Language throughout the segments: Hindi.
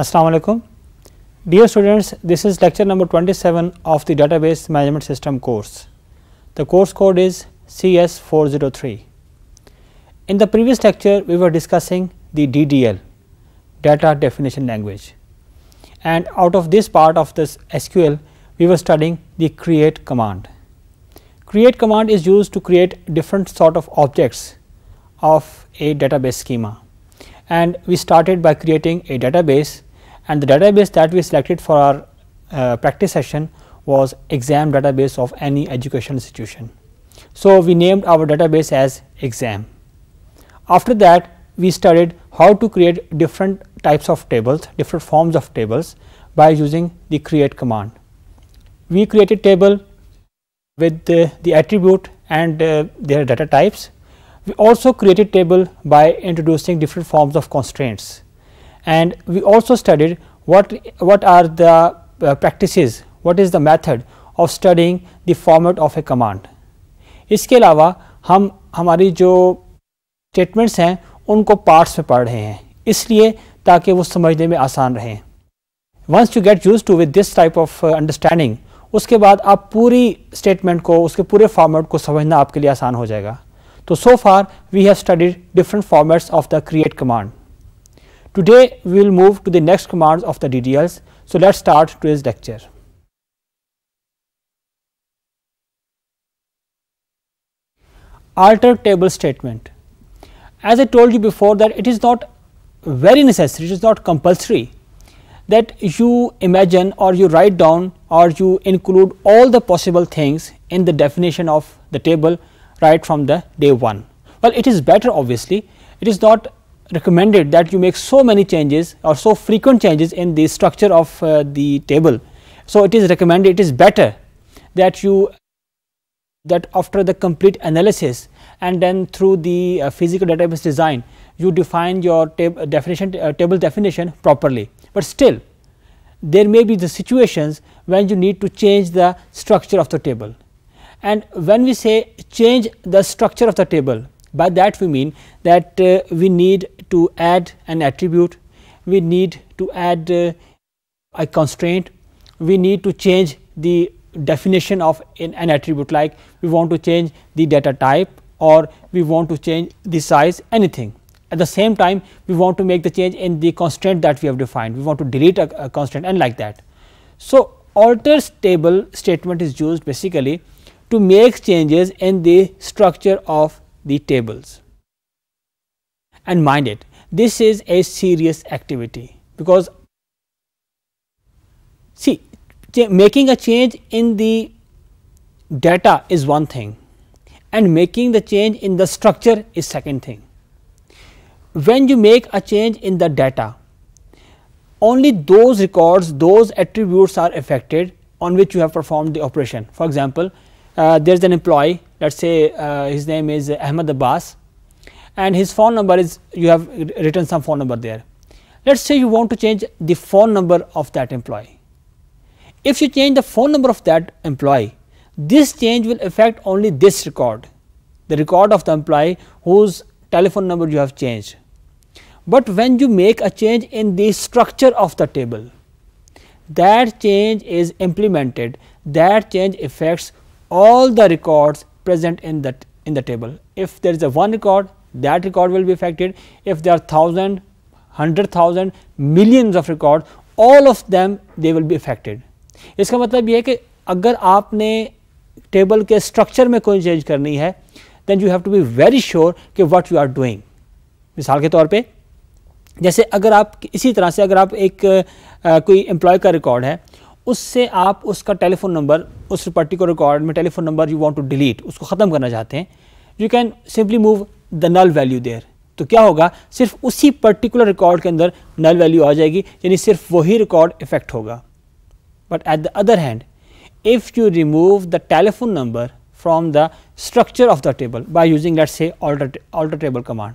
Assalamu alaikum. Dear students, this is lecture number 27 of the database management system course. The course code is CS403. In the previous lecture, we were discussing the DDL, data definition language. And out of this part of this SQL, we were studying the create command. Create command is used to create different sort of objects of a database schema and we started by creating a database and the database that we selected for our uh, practice session was exam database of any educational institution. So, we named our database as exam. After that we studied how to create different types of tables, different forms of tables by using the create command. We created table with the, the attribute and uh, their data types. We also created table by introducing different forms of constraints. and we also studied what, what are the uh, practices, what is the method of studying the format of a command. इसके अलावा हम हमारी जो स्टेटमेंट्स हैं उनको पार्ट्स में पढ़ रहे हैं इसलिए ताकि वो समझने में आसान रहें once you get used to with this type of understanding उसके बाद आप पूरी स्टेटमेंट को उसके पूरे फॉर्मेट को समझना आपके लिए आसान हो जाएगा तो so far we have studied different formats of the create command Today we will move to the next commands of the DDLs. So, let us start today's lecture. Alter table statement. As I told you before that it is not very necessary, it is not compulsory that you imagine or you write down or you include all the possible things in the definition of the table right from the day 1. Well, it is better obviously, it is not recommended that you make so many changes or so frequent changes in the structure of uh, the table. So, it is recommended it is better that you that after the complete analysis and then through the uh, physical database design you define your tab uh, definition uh, table definition properly, but still there may be the situations when you need to change the structure of the table. And when we say change the structure of the table, by that we mean that uh, we need to add an attribute, we need to add uh, a constraint, we need to change the definition of an, an attribute like we want to change the data type or we want to change the size anything. At the same time we want to make the change in the constraint that we have defined, we want to delete a, a constraint and like that. So, alters table statement is used basically to make changes in the structure of the tables. And mind it, this is a serious activity because see making a change in the data is one thing and making the change in the structure is second thing. When you make a change in the data, only those records, those attributes are affected on which you have performed the operation. For example, uh, there is an employee let us say uh, his name is Ahmed Abbas and his phone number is you have written some phone number there. Let us say you want to change the phone number of that employee. If you change the phone number of that employee, this change will affect only this record, the record of the employee whose telephone number you have changed. But when you make a change in the structure of the table, that change is implemented, that change affects all the records present in that in the table. If there is a one record that record will be affected if there are thousand, hundred thousand, millions of record all of them they will be affected. इसका मतलब ये है कि अगर आपने टेबल के स्ट्रक्चर में कोई चेंज करनी है then you have to be very sure कि व्हाट यू आर डूइंग मिसाल के तौर पे जैसे अगर आप इसी तरह से अगर आप एक आ, कोई एम्प्लॉय का रिकॉर्ड है उससे आप उसका टेलीफोन नंबर उस पर्टिकुलर रिकॉर्ड में telephone number you want to delete उसको ख़त्म करना चाहते हैं you can simply move the null value there तो क्या होगा सिर्फ उसी पर्टिकुलर रिकॉर्ड के अंदर नल वैल्यू आ जाएगी यानी सिर्फ वही रिकॉर्ड इफेक्ट होगा but at the other hand if you remove the telephone number from the structure of the table by using let say alter table command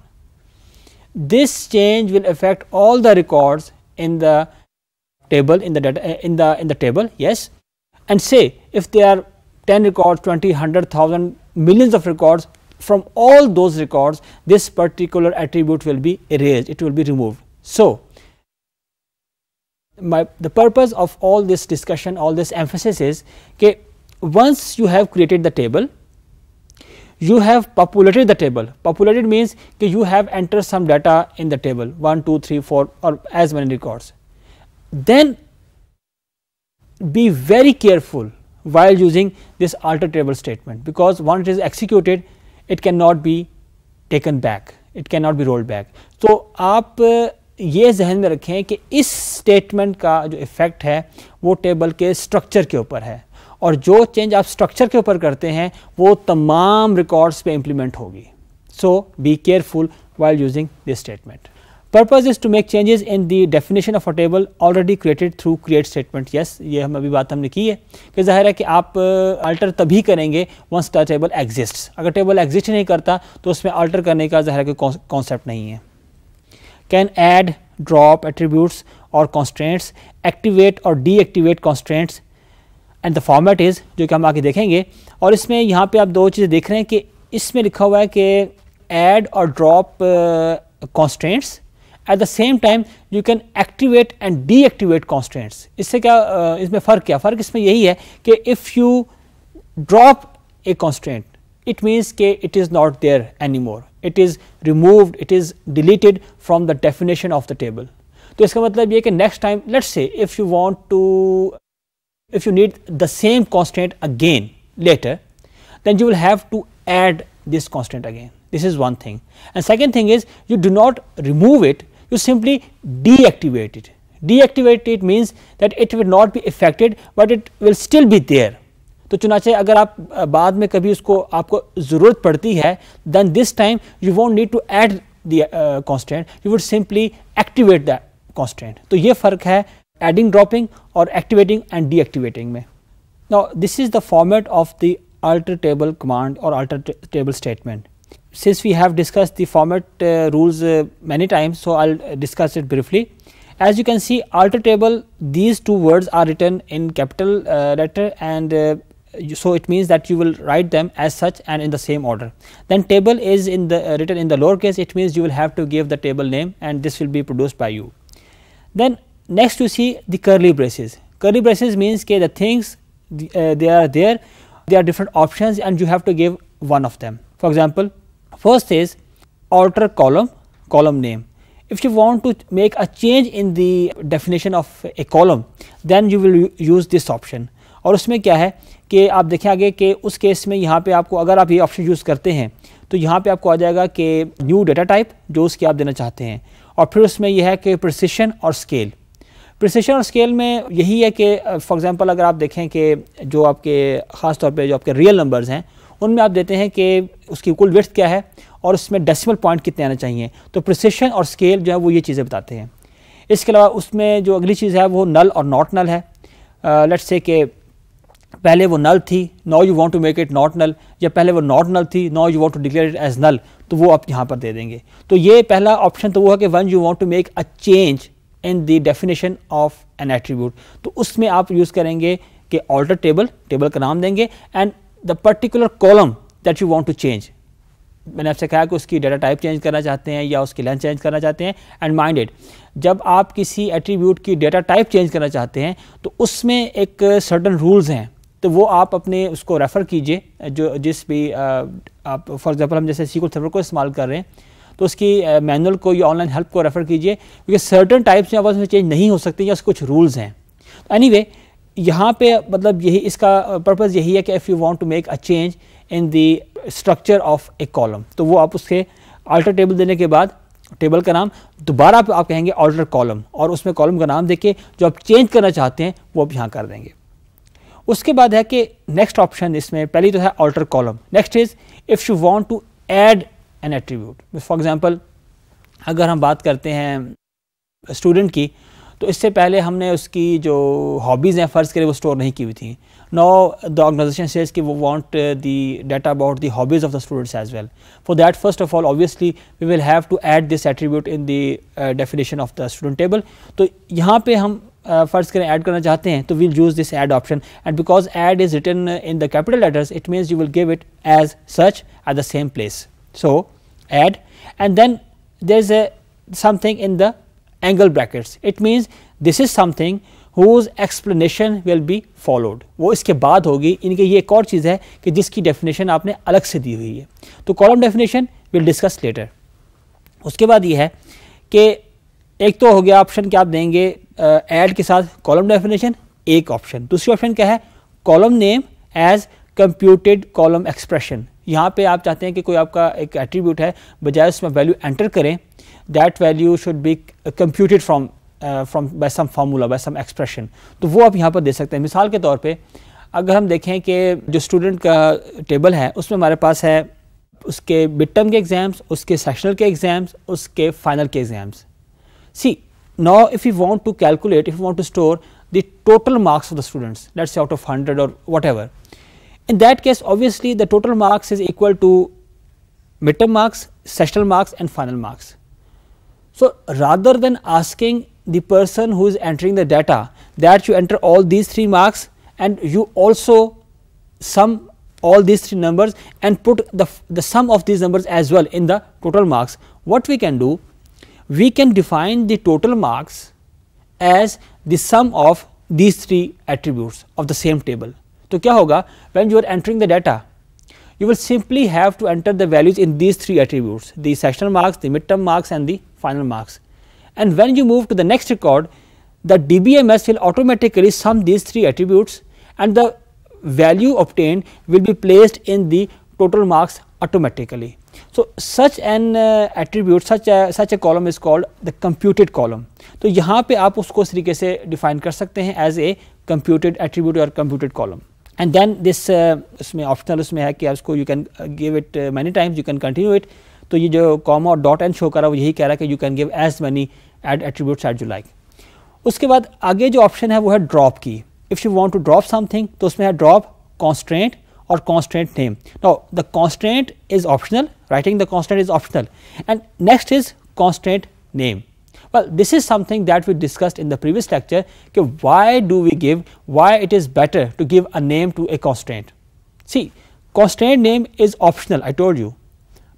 this change will change all the records in the table in the data eh, in the in the table yes and say if there are 10 records 20 100000 millions of records from all those records this particular attribute will be erased it will be removed so my the purpose of all this discussion all this emphasis is okay once you have created the table you have populated the table populated means you have entered some data in the table 1 2 3 4 or as many records then be very careful while using this alter table statement because once it is executed it cannot be taken back it cannot be rolled back so aap ye जहन mein rakhein ki is statement ka jo effect hai wo table ke structure ke upar hai aur jo change aap structure ke upar karte hain wo tamam records pe implement hogi so be careful while using this statement purpose is to make changes in the definition of a table already created through create statement yes ये हम अभी बात हमने की है कि जाहिर है कि आप अल्टर तभी करेंगे वंस द टेबल एग्जिस्ट्स अगर टेबल एग्जिस्ट नहीं करता तो उसमें अल्टर करने का जाहिर है कोई कॉन्सेप्ट नहीं है कैन ऐड ड्रॉप एट्रीब्यूट्स और कॉन्स्टेंट्स एक्टिवेट और deactivate constants and the format is जो कि हम आगे देखेंगे और इसमें यहाँ पे आप दो चीज़ें देख रहे हैं कि इसमें लिखा हुआ है कि ऐड और drop constants at the same time you can activate and deactivate constraints इससे क्या इसमें फ़र्क क्या फ़र्क इसमें यही है if you drop a constraint it means के it is not there anymore it is removed it is deleted from the definition of the table तो इसका मतलब ये next time let's say if you want to if you need the same constraint again later then you will have to add this constraint again this is one thing and second thing is you do not remove it you simply deactivate it. Deactivate it means that it will not be affected, but it will still be there. So, चुनाचे अगर आप बाद में कभी उसको आपको ज़रूरत then this time you won't need to add the constraint, you would simply activate that constraint. तो ये फ़र्क है adding dropping और activating and deactivating Now this is the format of the alter table command or alter table statement since we have discussed the format uh, rules uh, many times, so I will uh, discuss it briefly. As you can see alter table these two words are written in capital uh, letter and uh, so it means that you will write them as such and in the same order. Then table is in the written in the lower case it means you will have to give the table name and this will be produced by you. Then next you see the curly braces. Curly braces means okay, the things the, they are there, there are different options and you have to give one of them. For example, First is alter column, column name. If you want to make a change in the definition of a column, then you will use this option. और उसमें क्या है कि आप देखें आगे कि उस केस में यहाँ पे आपको अगर आप ये ऑप्शन यूज़ करते हैं तो यहाँ पे आपको आ जाएगा कि न्यू डाटा टाइप जो उसके आप देना चाहते हैं और फिर उसमें यह है कि प्रसिशन और स्केल प्रसिशन और स्केल में यही है कि फॉर uh, एग्ज़ाम्पल अगर आप देखें कि जो आपके ख़ास तौर पे जो आपके रियल नंबर्स हैं उनमें आप देते हैं कि उसकी कुल वेस्ट क्या है और उसमें डेसिमल पॉइंट कितने आने चाहिए तो प्रिसिशन और स्केल जो है वो ये चीज़ें बताते हैं इसके अलावा उसमें जो अगली चीज़ है वो नल और नॉट नल है लेट्स से कि पहले वो नल थी now you want to make it not null या पहले वो नॉट नल थी now you want to declare it as null तो वो आप यहाँ पर दे देंगे तो ये पहला ऑप्शन तो वो है कि when you want to make a change in the definition of an attribute तो उसमें आप यूज़ करेंगे कि ऑल्टर टेबल टेबल का नाम देंगे and the particular column that you want to change मैंने आपसे कहा कि उसकी डाटा टाइप चेंज करना चाहते हैं या उसकी लेंथ चेंज करना चाहते हैं एंड माइंडेड जब आप किसी एट्रीब्यूट की डेटा टाइप चेंज करना चाहते हैं तो उसमें एक सर्टन रूल्स हैं तो वो आप अपने उसको रेफ़र कीजिए जो जिस भी आप फॉर एग्जांपल हम जैसे सीक्वल सर्वर को इस्तेमाल कर रहे हैं तो उसकी मैनुअल को या ऑनलाइन हेल्प को रेफ़र कीजिए क्योंकि सर्टन टाइप्स में आप उसमें चेंज नहीं हो सकते या उसके कुछ रूल्स हैं एनी anyway, यहाँ पे मतलब यही इसका पर्पज़ यही है कि if you want to make a change in the structure of a column तो वो आप उसके अल्टर टेबल देने के बाद टेबल का नाम दोबारा आप कहेंगे ऑल्टर कॉलम और उसमें कॉलम का नाम देखे जो आप चेंज करना चाहते हैं वो आप यहाँ कर देंगे उसके बाद है कि नेक्स्ट ऑप्शन इसमें पहली तो है alter column next is if you want to add an attribute for example अगर हम बात करते हैं स्टूडेंट की तो इससे पहले हमने उसकी जो हॉबीज़ हैं फ़र्ज़ करें वो स्टोर नहीं की हुई थी नो द ऑर्गनाइजेशन सेज कि वो want the data about the hobbies of the students as well for that first of all obviously we will have to add this attribute in the definition of the student table तो यहाँ पे हम uh, फ़र्ज़ करें ऐड करना चाहते हैं तो we'll use this add option and because add is written in the capital letters it means you will give it as such at the same place so add and then there is something in the angle brackets. It means this is something whose explanation will be followed. वो इसके बाद होगी इनके ये एक और चीज़ है कि जिसकी definition आपने अलग से दी हुई है तो column definition we'll discuss later. उसके बाद ये है कि एक तो हो गया ऑप्शन क्या आप देंगे एड के साथ कॉलम डेफिनेशन एक ऑप्शन दूसरी ऑप्शन क्या है column name as computed column expression यहाँ पे आप चाहते हैं कि कोई आपका एक एट्रीब्यूट है बजाय उसमें वैल्यू एंटर करें that value should be computed from from by some formula by some expression तो वो आप यहाँ पर दे सकते हैं मिसाल के तौर पर अगर हम देखें कि जो स्टूडेंट का टेबल है उसमें हमारे पास है उसके मिड टर्म के एग्ज़ाम्स उसके सेक्शनल के एग्ज़ाम्स उसके फाइनल के exams see now if you want to calculate if you want to store the total marks of the students let's out of hundred और whatever in that case obviously the total marks is equal to mid term marks sessional marks and final marks So, rather than asking the person who is entering the data that you enter all these three marks and you also sum all these three numbers and put the, the sum of these numbers as well in the total marks. What we can do? We can define the total marks as the sum of these three attributes of the same table. So, kya hoga when you are entering the data you will simply have to enter the values in these three attributes the sessional marks, the midterm marks and the final marks. And when you move to the next record the DBMS will automatically sum these three attributes and the value obtained will be placed in the total marks automatically. So, such an uh, attribute such a such a column is called the computed column. So यहाँ पे आप define कर as a computed attribute or computed column and then this uh, optional is that you can uh, give it uh, many times, you can continue it. So, this comma or dot and show kara, wo kara you can give as many add attributes as you like. Uske baad, aage option hai, drop key. If you want to drop something, to usme hai drop constraint or constraint name. Now, the constraint is optional, writing the constraint is optional, and next is constraint name. Well, this is something that we discussed in the previous lecture okay, why do we give, why it is better to give a name to a constraint. See, constraint name is optional I told you,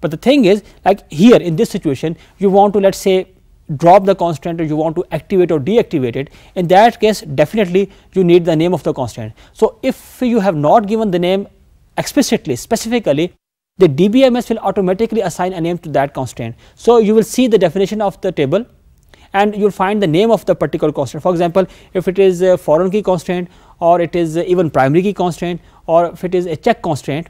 but the thing is like here in this situation you want to let us say drop the constraint or you want to activate or deactivate it in that case definitely you need the name of the constraint. So, if you have not given the name explicitly specifically the DBMS will automatically assign a name to that constraint. So, you will see the definition of the table and you will find the name of the particular constraint. For example, if it is a foreign key constraint, or it is even primary key constraint, or if it is a check constraint,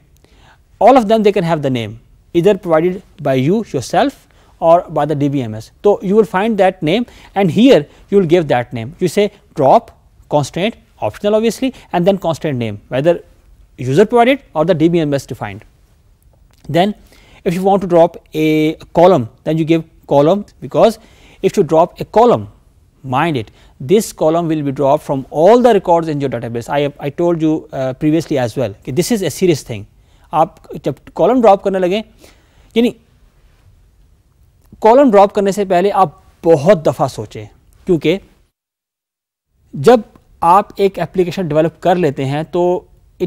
all of them they can have the name either provided by you yourself or by the DBMS. So, you will find that name and here you will give that name. You say drop constraint, optional obviously and then constant name whether user provided or the DBMS defined. Then if you want to drop a column then you give column because If you drop a column, mind it, this column will be dropped from all the records in your database. I, have I told you uh, previously as well okay this is a serious thing. aap jab column drop karne lage yani column drop karne se pehle aap bahut dafa soche kyunki jab aap ek application develop kar lete hain to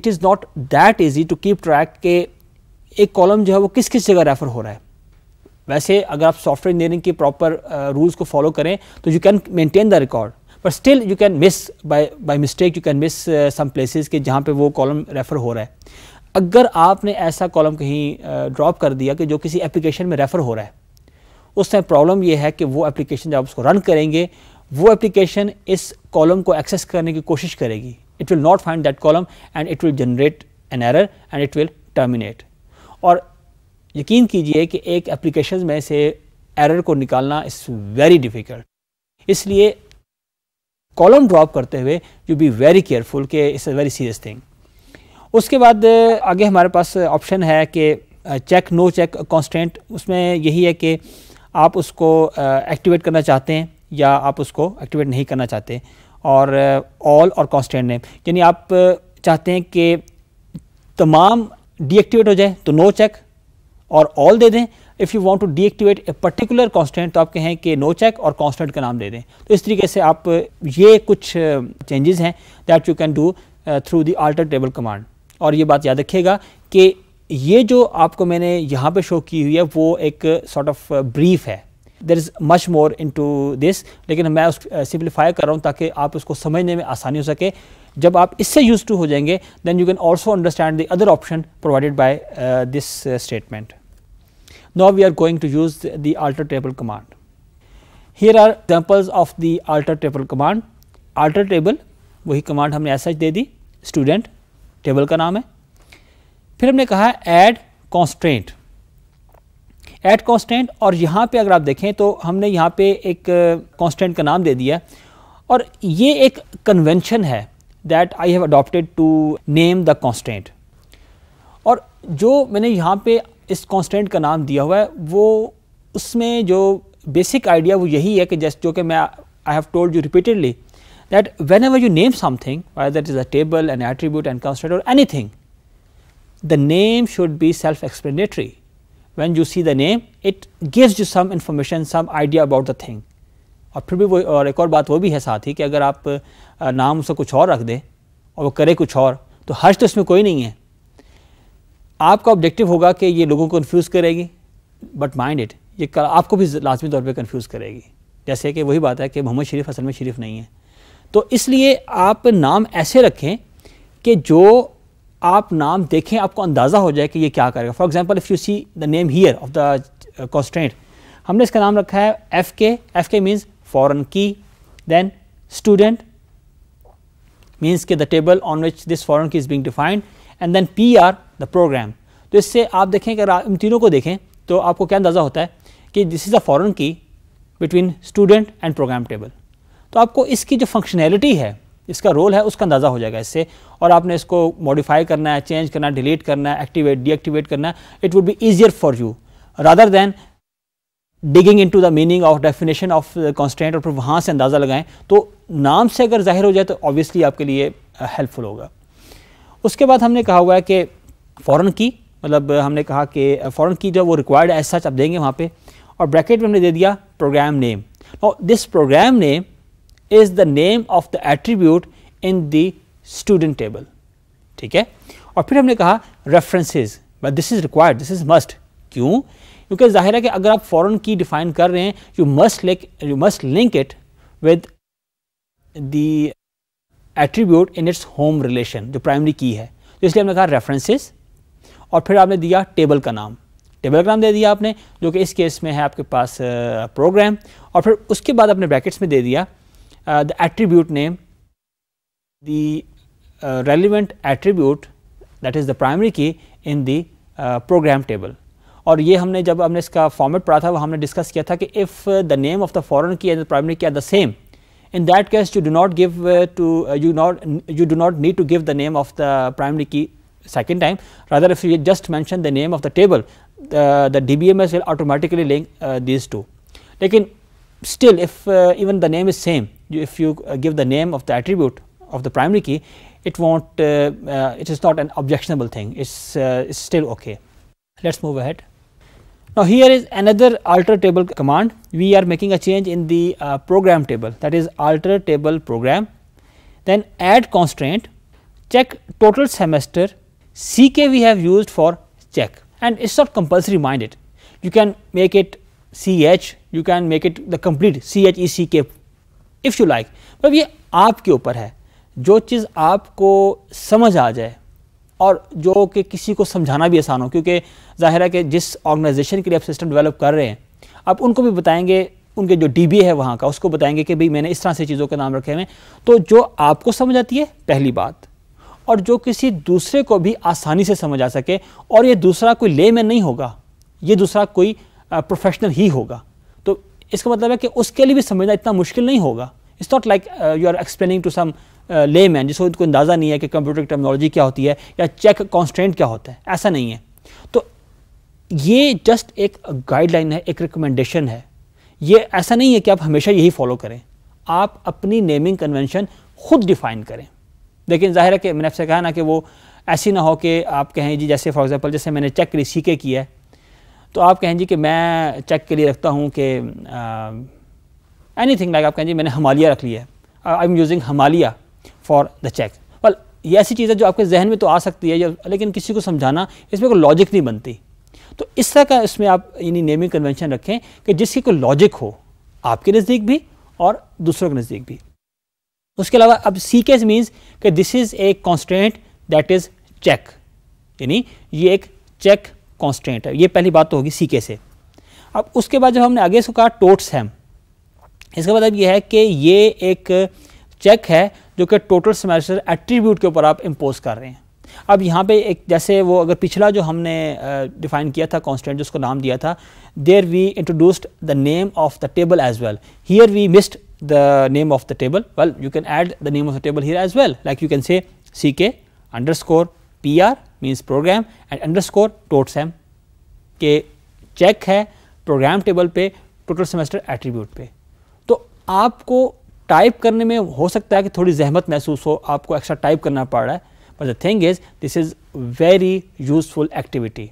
it is not that easy to keep track ke ek column jo hai wo kis kis jagah refer ho raha hai वैसे अगर आप सॉफ्टवेयर इंजीनियरिंग के प्रॉपर रूल्स को फॉलो करें तो you can maintain the record but still you can miss by by mistake you can miss some places के जहाँ पे वो कॉलम रेफ़र हो रहा है अगर आपने ऐसा कॉलम कहीं ड्रॉप uh, कर दिया कि जो किसी एप्लीकेशन में रेफ़र हो रहा है उस टाइम प्रॉब्लम यह है कि वो एप्लीकेशन जब आप उसको रन करेंगे वो एप्लीकेशन इस कॉलम को एक्सेस करने की कोशिश करेगी it will not find that column and it will generate an error and it will terminate और यकीन कीजिए कि एक एप्लीकेशन में से एरर को निकालना इस वेरी डिफ़िकल्ट इसलिए कॉलम ड्रॉप करते हुए यू बी वेरी केयरफुल के it's a very serious thing उसके बाद आगे हमारे पास ऑप्शन है कि चेक नो चेक कॉन्स्टेंट उसमें यही है कि आप उसको एक्टिवेट करना चाहते हैं या आप उसको एक्टिवेट नहीं करना चाहते और ऑल और कॉन्स्टेंट नेम यानी आप चाहते हैं कि तमाम डीएक्टिवेट हो जाए तो नो चेक और ऑल दे दें if you want to deactivate a particular constant तो आप कहें कि नो चेक और कांस्टेंट का नाम दे दें तो इस तरीके से आप ये कुछ चेंजेस हैं that you can do through the alter table command और ये बात याद रखिएगा कि ये जो आपको मैंने यहाँ पे शो की हुई है वो एक सॉर्ट ऑफ ब्रीफ है there is much more into this लेकिन मैं उस सिंप्लीफाई कर रहा हूँ ताकि आप उसको समझने में आसानी हो सके जब आप इससे यूज टू हो जाएंगे then you can also understand the other option provided by this statement Now we are going to use the alter table command. Here are examples of the alter table command. Alter table वही command हमने एस दे दी student table का नाम है फिर हमने कहा ऐड कॉन्स्टेंट ऐड कॉन्स्टेंट और यहाँ पे अगर आप देखें तो हमने यहाँ पे एक कॉन्स्टेंट का नाम दे दिया और ये एक कन्वेंशन है that I have adopted to name the constant और जो मैंने यहाँ पे इस कॉन्स्टेंट का नाम दिया हुआ है वो उसमें जो बेसिक आइडिया वो यही है कि जस्ट जो कि मैं I have told you repeatedly that whenever you name something that is a table and attribute and constant और anything the name should be self explanatory when you see the name it gives you some information some idea about the thing और फिर भी वो और एक और बात वो भी है साथ ही कि अगर आप नाम उसको कुछ और रख दें और वो करें कुछ और तो हर्ष तो उसमें कोई नहीं है आपका ऑब्जेक्टिव होगा कि ये लोगों को कन्फ्यूज़ करेगी बट माइंड इट ये आपको भी लाजमी तौर पर कन्फ्यूज़ करेगी जैसे कि वही बात है कि मोहम्मद शरीफ असल में शरीफ नहीं है तो इसलिए आप नाम ऐसे रखें कि जो आप नाम देखें आपको अंदाज़ा हो जाए कि ये क्या करेगा for example if you see the name here of the constant हमने इसका नाम रखा है एफ़ के एफ़ के means foreign key then student means K the table on which this foreign key is being defined and then P R the programme तो इससे आप देखें अगर इन तीनों को देखें तो आपको क्या अंदाज़ा होता है कि this is a foreign key between student and programme table तो आपको इसकी जो फंक्शनैलिटी है इसका रोल है उसका अंदाज़ा हो जाएगा इससे और आपने इसको मॉडिफाई करना है चेंज करना है डिलीट करना है एक्टिवेट डीएक्टिवेट करना है it would be easier for you rather than digging into the meaning of definition of constant और फिर वहाँ से अंदाज़ा लगाएं तो नाम से अगर जाहिर हो जाए तो ऑब्वियसली आपके लिए हेल्पफुल uh, होगा उसके बाद हमने कहा हुआ है कि फ़ौरन की मतलब हमने कहा कि फ़ौरन uh, की जो वो रिक्वायर्ड एज सच आप देंगे वहाँ पर और ब्रैकेट में हमने दे दिया प्रोग्राम नेम और this programme name is the name of the attribute in the student table ठीक है और फिर हमने कहा references but this is required this is must क्यों क्योंकि जाहिर है कि अगर आप फ़ौरन की डिफ़ाइन कर रहे हैं you must link you must link it with the attribute in its home relation जो प्राइमरी की है तो इसलिए हमने कहा रेफरेंसेस और फिर आपने दिया टेबल का नाम टेबल का नाम दे दिया आपने जो कि इस केस में है आपके पास प्रोग्राम और फिर उसके बाद आपने ब्रैकेट्स में दे दिया the attribute name the relevant attribute that is the primary key in the programme table और ये हमने जब हमने इसका फॉर्मेट पढ़ा था वह हमने डिस्कस किया था कि if the name of the foreign key and the primary key are the same in that case you do not give uh, to uh, you not you do not need to give the name of the primary key second time rather if you just mention the name of the table the, the DBMS will automatically link uh, these two. Lekin still if uh, even the name is same if you uh, give the name of the attribute of the primary key it won't uh, it is not an objectionable thing it's still okay. Let us move ahead. Now here is another alter table command. We are making a change in the uh, program table that is alter table program. Then add constraint, check total semester, CK we have used for check and it is not compulsory mind it. You can make it CH, you can make it the complete CHECK if you like, but ये आपके ऊपर है जो चीज़ आपको समझ आ जाए और जो कि किसी को समझाना भी आसान हो क्योंकि ज़ाहिर है कि जिस ऑर्गेनाइजेशन के लिए आप सिस्टम डेवलप कर रहे हैं आप उनको भी बताएंगे उनके जो डी है वहाँ का उसको बताएंगे कि भाई मैंने इस तरह से चीज़ों के नाम रखे हुए हैं तो जो आपको समझ आती है पहली बात और जो किसी दूसरे को भी आसानी से समझ आ सके और ये दूसरा कोई ले में नहीं होगा ये दूसरा कोई प्रोफेशनल ही होगा तो इसका मतलब है कि उसके लिए भी समझना इतना मुश्किल नहीं होगा it's not like you are explaining to some layman जिसको उनको अंदाज़ा नहीं है कि कंप्यूटर की टेक्नोलॉजी क्या होती है या चेक कॉन्स्टेंट क्या होता है ऐसा नहीं है तो ये जस्ट एक गाइडलाइन है एक रिकमेंडेशन है ये ऐसा नहीं है कि आप हमेशा यही फॉलो करें आप अपनी नेमिंग कन्वेंशन खुद डिफ़ाइन करें लेकिन जाहिर है कि मैंने आपसे कहा ना कि वो ऐसी ना हो कि आप कहें जी जैसे फॉर एग्ज़ाम्पल जैसे मैंने चेक के लिए सीके किया है तो आप कहें जी कि मैं चेक के लिए रखता हूँ कि एनी थिंग लाइक आप कहें जी मैंने हमालिया रख लिया है आई एम यूजिंग हमालिया फॉर द चेक बल ये ऐसी चीज़ है जो आपके जहन में तो आ सकती है लेकिन किसी को समझाना इसमें कोई लॉजिक नहीं बनती तो इस तरह का इसमें आप यानी नेमिंग कन्वेंशन रखें कि जिसकी कोई लॉजिक हो आपके नज़दीक भी और दूसरों के नज़दीक भी उसके अलावा अब सी केज मीन्स कि this is a constant that is check यानी ये एक चेक कॉन्स्टेंट है ये पहली बात तो होगी सी के से अब उसके बाद जब हमने आगे इसको कहा टोट्स हैम इसके बाद अब यह है कि ये एक चेक है जो कि टोटल सेमेस्टर एट्रीब्यूट के ऊपर आप इम्पोज कर रहे हैं अब यहाँ पे एक जैसे वो अगर पिछला जो हमने डिफाइन किया था कॉन्स्टेंट जिसको नाम दिया था there we introduced the name of the table as well here we missed well you can the the name of the table here as well like you can say C K underscore P R means program and underscore tot sem के चेक है प्रोग्राम टेबल पे टोटल सेमेस्टर एट्रीब्यूट पे तो आपको टाइप करने में हो सकता है कि थोड़ी जहमत महसूस हो आपको एक्स्ट्रा टाइप करना पड़ रहा है but the thing is this is very useful activity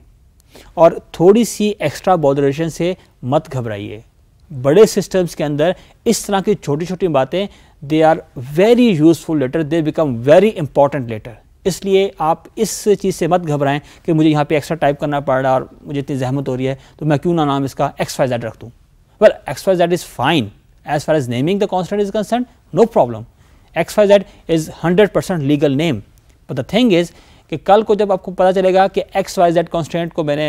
और थोड़ी सी एक्स्ट्रा बॉडरेशन से मत घबराइए बड़े सिस्टम्स के अंदर इस तरह की छोटी छोटी बातें they are very useful later they become very important later इसलिए आप इस चीज़ से मत घबराएं कि मुझे यहाँ पे एक्स्ट्रा टाइप करना पड़ रहा है और मुझे इतनी जहमत हो रही है तो मैं क्यों ना नाम इसका एक्स वाई जेड रख दूँ well X Y Z is fine as far as naming the constant is concerned no problem z is 100 legal name but the thing is कि कल को जब आपको पता चलेगा कि एक्स वाई जेड कॉन्स्टेंट को मैंने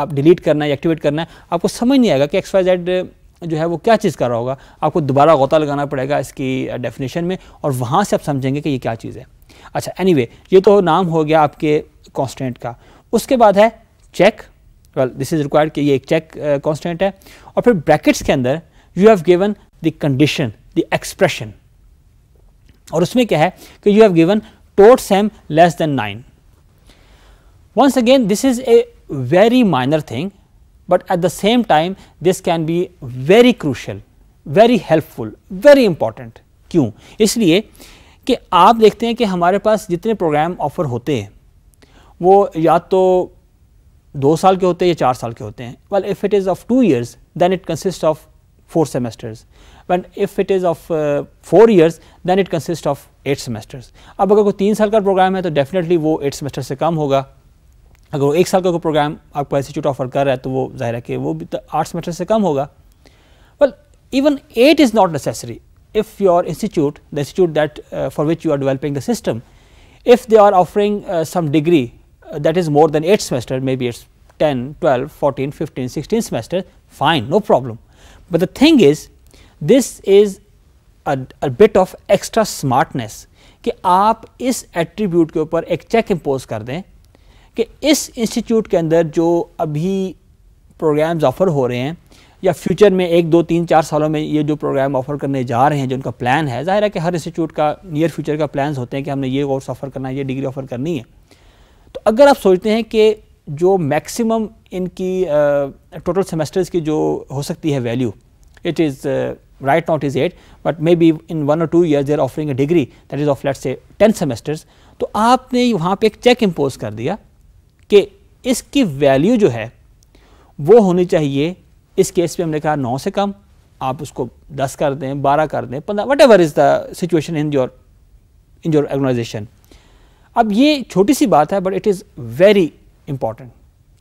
आप डिलीट करना है एक्टिवेट करना है आपको समझ नहीं आएगा कि एक्स वाई जेड जो है वो क्या चीज़ कर रहा होगा आपको दोबारा गोता लगाना पड़ेगा इसकी डेफिनेशन में और वहाँ से आप समझेंगे कि ये क्या चीज़ है अच्छा एनीवे anyway, ये तो नाम हो गया आपके कॉन्स्टेंट का उसके बाद है check well this is required कि ये एक चेक कॉन्स्टेंट है और फिर ब्रैकेट्स के अंदर you have given the condition the expression और उसमें क्या है कि you have given tot sem less than nine once again this is a very minor thing but at the same time this can be very crucial very helpful very important क्यों इसलिए कि आप देखते हैं कि हमारे पास जितने प्रोग्राम ऑफर होते हैं वो या तो दो साल के होते हैं या चार साल के होते हैं well if it is of two years then it consists of 4 semesters. But if it is of uh, 4 years then it consists of 8 semesters. Now, if कोई तीन साल का प्रोग्राम definitely तो डेफिनेटली वो 8 सेमेस्टर से कम होगा अगर वो एक साल का कोई प्रोग्राम आपको इंस्टीट्यूट ऑफर कर रहा है तो be जाहिर है कि वो भी आठ सेमेस्टर से if your institute the institute that uh, for which you are developing the system if they are offering uh, some degree uh, that is more than 8 semester maybe it is 10, 12, 14, 15, 16 semester fine no problem. But the thing is this is a, a bit of extra smartness कि आप इस एट्रीब्यूट के ऊपर एक चेक इम्पोज कर दें कि इस इंस्टीट्यूट के अंदर जो अभी प्रोग्राम्स ऑफ़र हो रहे हैं या फ्यूचर में एक दो तीन चार सालों में ये जो प्रोग्राम ऑफ़र करने जा रहे हैं जो उनका प्लान है ज़ाहिर है कि हर इंस्टीट्यूट का नियर फ्यूचर का प्लान्स होते हैं कि हमने ये कोर्स ऑफ़र करना है ये डिग्री ऑफ़र करनी है तो अगर आप सोचते हैं कि जो मैक्सिमम इनकी टोटल सेमेस्टर्स की जो हो सकती है value it is right not is eight but may be in one और two year years offering are degree that is of let say tenth semesters तो आपने वहाँ पे एक चेक इम्पोज कर दिया कि इसकी वैल्यू जो है वो होनी चाहिए इस केस पे हमने कहा नौ से कम आप उसको दस कर दें बारह कर दें पंद्रह whatever is the situation in your in your organization अब ये छोटी सी बात है but it is very important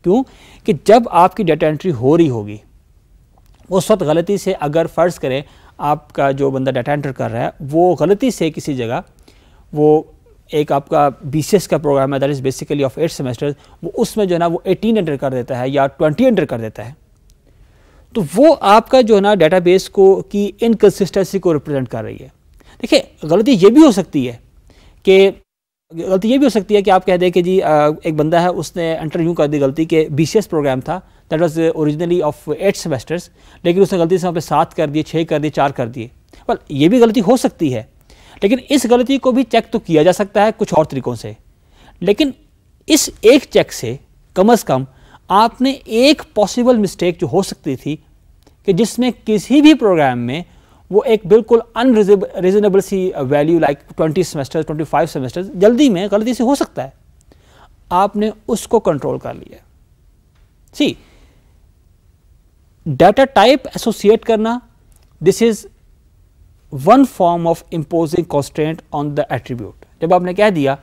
क्यों कि जब आपकी डेटा एंट्री हो रही होगी उस वक्त गलती से अगर फ़र्ज़ करें आपका जो बंदा डाटा एंटर कर रहा है वो गलती से किसी जगह वो एक आपका बी सी एस का प्रोग्राम है that is basically of eight semester वो उसमें जो है ना वो एटीन एंटर कर देता है या ट्वेंटी एंटर कर देता है तो वो आपका जो है ना बेस को की इनकन्सिस्टेंसी को रिप्रेजेंट कर रही है देखिए गलती ये भी हो सकती है कि गलती ये भी हो सकती है कि आप कह दें कि जी एक बंदा है उसने एंटर यूँ कर दी गलती कि बी प्रोग्राम था that was originally of eight semesters लेकिन उसने गलती से वहाँ पे सात कर दिए छः कर दिए चार कर दिए बल ये भी गलती हो सकती है लेकिन इस गलती को भी चेक तो किया जा सकता है कुछ और तरीक़ों से लेकिन इस एक चेक से कम अज़ कम आपने एक पॉसिबल मिस्टेक जो हो सकती थी कि जिसमें किसी भी प्रोग्राम में वो एक बिल्कुल रिजनेबल सी value like twenty semester twenty five semester जल्दी में गलती से हो सकता है आपने उसको कंट्रोल कर लिया सी डाटा टाइप एसोसिएट करना this is one form of imposing constant on the attribute जब आपने कह दिया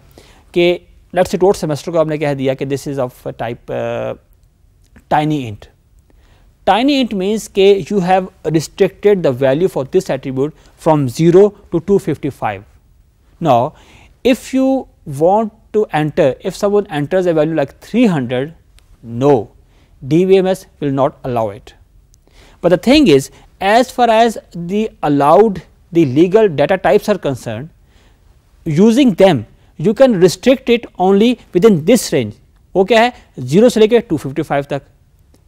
कि लेट्स टोट सेमेस्टर को आपने कह दिया कि this is of type tiny int Tiny it means k you have restricted the value for this attribute from 0 to 255. Now, if you want to enter if someone enters a value like 300 no DVMS will not allow it. But the thing is as far as the allowed the legal data types are concerned using them you can restrict it only within this range Okay, 0 to 255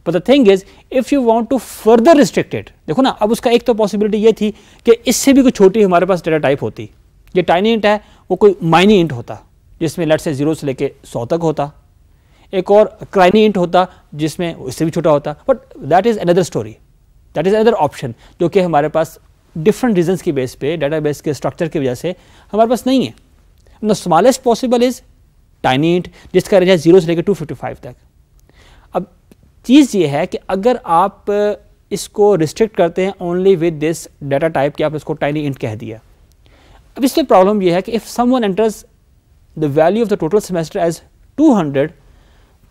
but the thing is if you want to further restricted देखो ना अब उसका एक तो पॉसिबिलिटी ये थी कि इससे भी कोई छोटी हमारे पास डेटा टाइप होती ये टाइनी इंट है वो कोई माइनी इंट होता जिसमें लट से जीरो से लेके सौ तक होता एक और क्राइनी इंट होता जिसमें इससे भी छोटा होता but that is another story that is another option जो कि हमारे पास डिफरेंट रीजंस की बेस पे बेस के स्ट्रक्चर की वजह से हमारे पास नहीं है the smallest possible is tiny int जिसका रेंज है जीरो से लेकर टू फिफ्टी फाइव तक चीज़ ये है कि अगर आप इसको रिस्ट्रिक्ट करते हैं only with this data type कि आप इसको टाइनी इंट कह दिया अब इससे प्रॉब्लम यह है कि if someone enters the value of the total semester as 200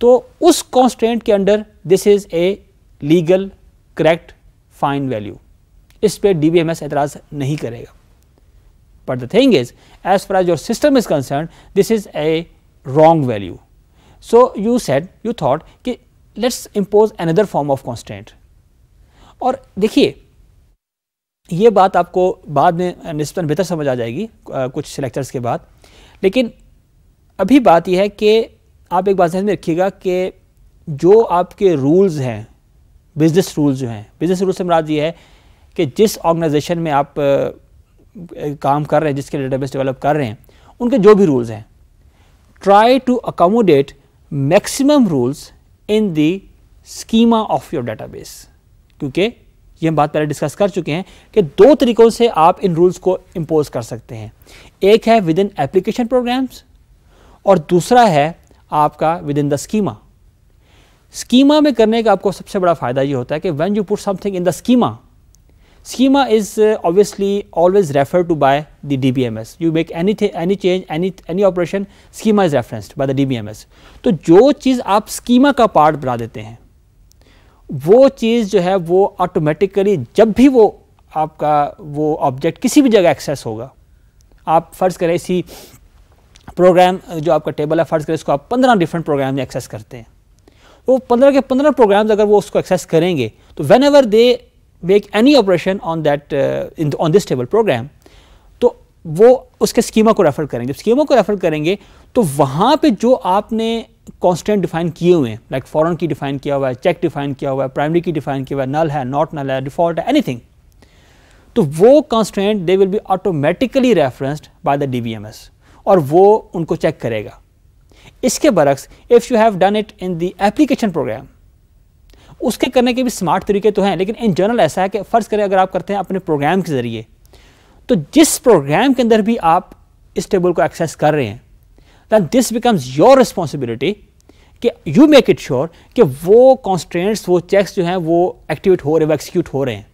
तो उस कॉन्स्टेंट के under this is a legal correct fine value इस पर डी बी एम एस एतराज़ नहीं करेगा but the thing is as far as your system is concern this is a wrong value so you set you thought कि let's impose another form of constant और देखिए ये बात आपको बाद में निस्पन बेहतर समझ आ जाएगी कुछ लेक्चर्स के बाद लेकिन अभी बात यह है कि आप एक बात में रखिएगा कि जो आपके रूल्स हैं बिज़नेस रूल्स जो हैं बिज़नेस रूल से मराज ये है कि जिस ऑर्गेनाइजेशन में आप काम कर रहे हैं जिसके डेटाबेस डेवलप कर रहे हैं उनके जो भी रूल्स हैं try to accommodate maximum rules in the schema of your database क्योंकि ये हम बात पहले डिस्कस कर चुके हैं कि दो तरीक़ों से आप इन रूल्स को इम्पोज कर सकते हैं एक है विद इन एप्लीकेशन प्रोग्राम्स और दूसरा है आपका within the schema schema में करने का आपको सबसे बड़ा फ़ायदा ये होता है कि when you put something in the schema schema is uh, obviously always referred to by the DBMS you make any any change any any operation schema is referenced by the DBMS तो जो चीज़ आप schema का part बना देते हैं वो चीज़ जो है वो ऑटोमेटिकली जब भी वो आपका वो ऑब्जेक्ट किसी भी जगह एक्सेस होगा आप फ़र्ज़ करें इसी प्रोग्राम जो आपका टेबल है फ़र्ज़ करें इसको आप पंद्रह डिफरेंट प्रोग्राम में एक्सेस करते हैं वो पंद्रह के पंद्रह प्रोग्राम्स अगर वो उसको एक्सेस करेंगे तो whenever they make any operation on that uh, in on this table program तो वो उसके स्कीमा को रेफर करेंगे जब स्कीमा को रेफर करेंगे तो वहाँ पे जो आपने कॉन्स्टेंट डिफाइन किए हुए हैं लाइक फॉरन की डिफाइन किया हुआ है चेक डिफाइन किया हुआ है प्राइमरी की डिफाइन किया हुआ है नल है नॉट नल है डिफॉल्ट है एनीथिंग तो वो constant they will be automatically referenced by the D और वो उनको चेक करेगा इसके बरक्स if you have done it in the application program उसके करने के भी स्मार्ट तरीके तो हैं लेकिन इन जनरल ऐसा है कि फ़र्ज़ करें अगर आप करते हैं अपने प्रोग्राम के ज़रिए तो जिस प्रोग्राम के अंदर भी आप इस टेबल को एक्सेस कर रहे हैं then this becomes your responsibility कि यू मेक इट श्योर कि वो कॉन्स्टेंट्स वो चेक्स जो हैं वो एक्टिवेट हो रहे हैं एक्सिक्यूट हो रहे हैं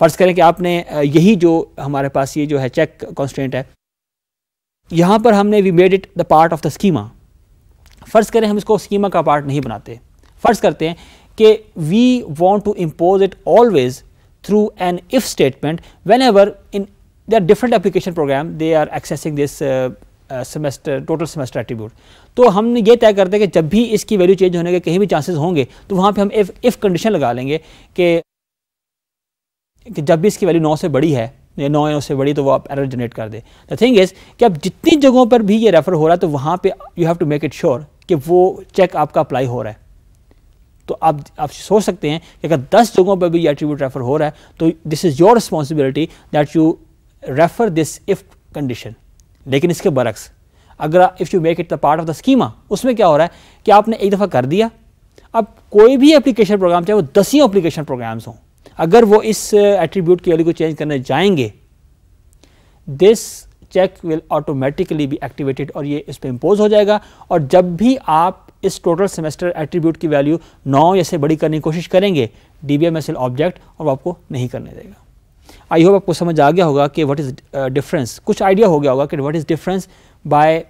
फ़र्ज़ करें कि आपने यही जो हमारे पास ये जो है चेक कॉन्स्टेंट है यहाँ पर हमने we made it the part of the schema फ़र्ज़ करें हम इसको स्कीमा का पार्ट नहीं बनाते फ़र्ज़ करते हैं कि we want to impose it always through an if statement whenever in are different application program they are accessing this uh, uh, semester total semester तो हम ये तय करते हैं कि जब भी इसकी वैल्यू चेंज होने के कहीं भी चांसेस होंगे तो वहाँ पे हम इफ़ कंडीशन लगा लेंगे कि कि जब भी इसकी वैल्यू नौ से बड़ी है या नौ या से बड़ी तो वो आप एरर जनरेट कर दे द थिंग इज़ कि अब जितनी जगहों पर भी ये रेफ़र हो रहा है तो वहाँ पे you have to make it sure कि वो चेक आपका अप्लाई हो रहा है तो आप आप सोच सकते हैं कि अगर दस जगहों पर भी ये एट्रीब्यूट रेफर हो रहा है तो this is your responsibility that you refer this if condition लेकिन इसके बरक्स अगर if you make it the part of the schema उसमें क्या हो रहा है कि आपने एक दफ़ा कर दिया अब कोई भी एप्लीकेशन प्रोग्राम चाहे वो ही एप्लीकेशन प्रोग्राम्स हों अगर वो इस एट्रीब्यूट uh, की वैल्यू को चेंज करने जाएंगे दिस चेक विल ऑटोमेटिकली भी एक्टिवेटेड और ये इस पर इम्पोज हो जाएगा और जब भी आप इस टोटल सेमेस्टर एट्रीब्यूट की वैल्यू नौ या से बड़ी करने की कोशिश करेंगे D B M S L object और वो आपको नहीं करने देगा आई होप आपको समझ आ गया होगा कि वट इज़ डिफरेंस कुछ आइडिया हो गया होगा कि what is difference by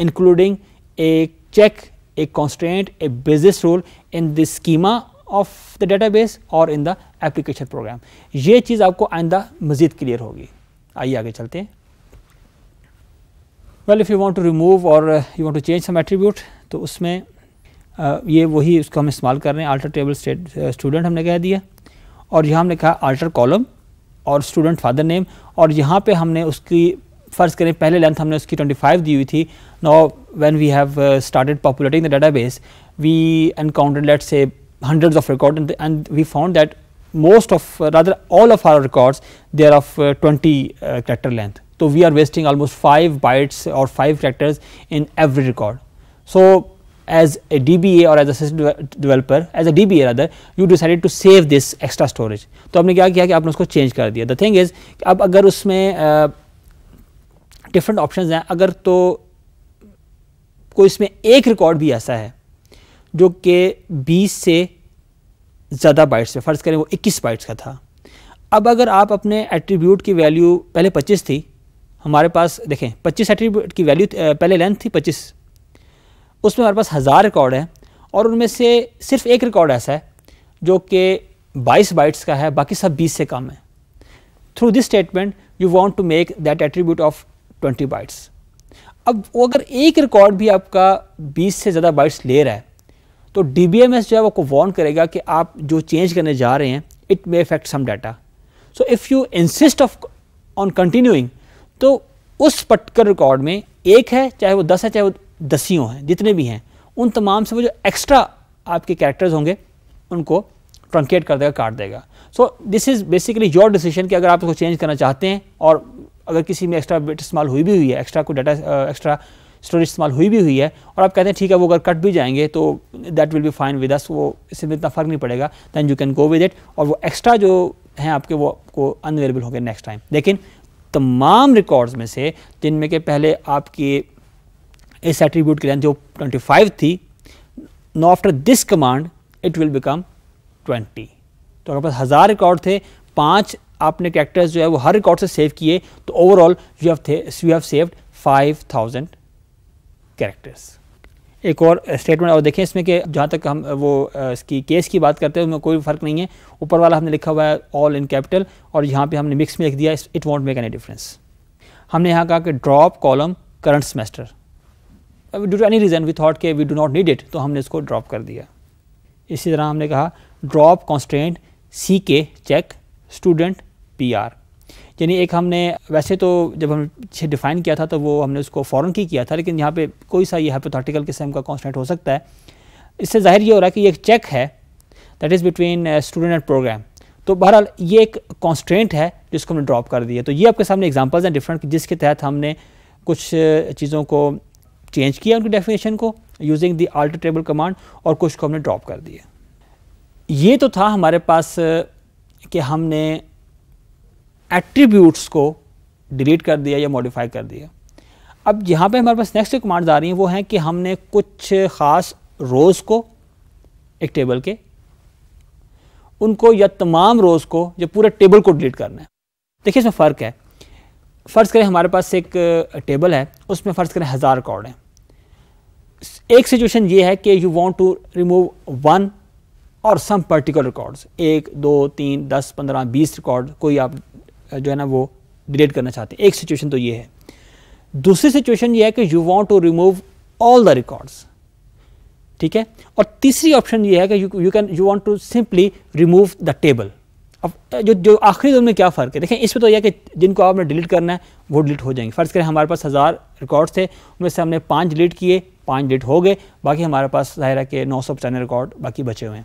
including a check constant a business rule in the schema of the data base और इन द एप्लीकेशन प्रोग्राम ये चीज़ आपको आइंदा मज़ीद क्लियर होगी आइए आगे चलते हैं well if you want to remove और you want to change some attribute तो उसमें ये वही उसको हम इस्तेमाल कर रहे हैं आल्टर टेबल स्टेट स्टूडेंट हमने कह दिया और यहाँ हमने कहा आल्टर कॉलम और स्टूडेंट फादर नेम और यहाँ पे हमने उसकी फ़र्ज़ करें पहले लेंथ हमने उसकी 25 दी हुई थी no when we have started populating the data base we encounter let's say hundreds of record and we found that most of rather all of our records they are of twenty character length तो we are wasting almost five bytes और five characters in every record so as a DBA or as a system developer as a DBA rather you decided to save this extra storage तो आपने क्या किया कि आपने उसको change कर दिया the thing is अब अगर उसमें uh, different options हैं अगर तो कोई इसमें एक record भी ऐसा है जो कि 20 से ज़्यादा bytes में फ़र्ज़ करें वो 21 bytes का था अब अगर आप अपने attribute की value पहले 25 थी हमारे पास देखें 25 attribute की value पहले length थी 25 उसमें हमारे पास हज़ार रिकॉर्ड हैं और उनमें से सिर्फ एक रिकॉर्ड ऐसा है जो कि 22 बाइट्स का है बाकी सब 20 से कम है through this statement you want to make that attribute of 20 bytes अब वो अगर एक रिकॉर्ड भी आपका 20 से ज़्यादा बाइट्स ले रहा है तो डी जो है वो को करेगा कि आप जो चेंज करने जा रहे हैं it may affect some data so if you insist of on continuing तो उस पटकर रिकॉर्ड में एक है चाहे वो दस है चाहे वो दसियों हैं जितने भी हैं उन तमाम से वो जो एक्स्ट्रा आपके कैरेक्टर्स होंगे उनको ट्रंकेट कर देगा काट देगा so this is basically your decision कि अगर आप इसको चेंज करना चाहते हैं और अगर किसी में एक्स्ट्रा बिट इस्तेमाल हुई भी हुई है एक्स्ट्रा कोई डाटा एक्स्ट्रा स्टोरेज इस्तेमाल हुई भी हुई है और आप कहते हैं ठीक है वो अगर कट भी जाएंगे तो that will be fine with us वो इससे भी इतना फ़र्क नहीं पड़ेगा then you can go with it और वो एक्स्ट्रा जो हैं आपके वो आपको अनवेलेबल होंगे नेक्स्ट टाइम लेकिन तमाम रिकॉर्ड्स में से जिनमें के पहले आपकी इस एट्रीब्यूट की लेंथ जो 25 थी no after this command it will become 20 तो आपके पास हज़ार रिकॉर्ड थे पांच आपने कैरेक्टर्स जो है वो हर रिकॉर्ड से सेव किए तो ओवरऑल यू हैव थे यू हैव सेव्ड 5000 कैरेक्टर्स एक और स्टेटमेंट और देखें इसमें कि जहाँ तक हम वो इसकी केस की बात करते हैं उसमें कोई फ़र्क नहीं है ऊपर वाला हमने लिखा हुआ है ऑल इन कैपिटल और यहाँ पे हमने मिक्स में लिख दिया it won't make any difference हमने यहाँ कहा कि drop column current semester due to any reason we thought के we do not need it तो हमने इसको ड्रॉप कर दिया इसी तरह हमने कहा ड्रॉप कॉन्स्टेंट सी के चेक स्टूडेंट पी आर यानी एक हमने वैसे तो जब हम से डिफ़ाइन किया था तो वो हमने उसको फ़ौरन की किया था लेकिन यहाँ पे कोई सा ये हाइपोथेटिकल किस्म का कॉन्स्टेंट हो सकता है इससे जाहिर ये हो रहा है कि ये एक चेक है that is between student and program तो बहरहाल ये एक कॉन्स्टेंट है जिसको हमने ड्रॉप कर दिया तो ये आपके सामने एग्जाम्पल्स हैं डिफरेंट जिसके तहत हमने कुछ uh, चीज़ों को चेंज किया उनकी डेफिनेशन को using the alter table command और कुछ को हमने ड्रॉप कर दिया ये तो था हमारे पास कि हमने एट्रीब्यूट्स को डिलीट कर दिया या मॉडिफाई कर दिया अब यहाँ पे हमारे पास नेक्स्ट कमांड्स आ रही हैं वो हैं कि हमने कुछ ख़ास रोज़ को एक टेबल के उनको या तमाम रोज़ को या पूरे टेबल को डिलीट करना है देखिए इसमें फ़र्क है फ़र्ज़ करें हमारे पास एक टेबल है उसमें फ़र्ज़ करें हज़ार रिकॉर्ड हैं एक सिचुएशन ये है कि you want to remove one और सम पर्टिकुलर रिकॉर्ड्स एक दो तीन दस पंद्रह बीस रिकॉर्ड कोई आप जो है ना वो डिलीट करना चाहते हैं एक सिचुएशन तो ये है दूसरी सिचुएशन ये है कि you want to remove all the records ठीक है और तीसरी ऑप्शन ये है कि you can you want to simply remove the table अब जो जो आखिरी दोनों में क्या फ़र्क है देखें इसमें तो यह कि जिनको आपने डिलीट करना है वो डिलीट हो जाएंगे फ़र्ज़ करें हमारे पास हज़ार रिकॉर्ड्स थे उनमें से हमने पाँच डिलीट किए पाँच डेट हो गए बाकी हमारे पास ज़ाहिर है कि नौ सौ पचानवे रिकॉर्ड बाकी बचे हुए हैं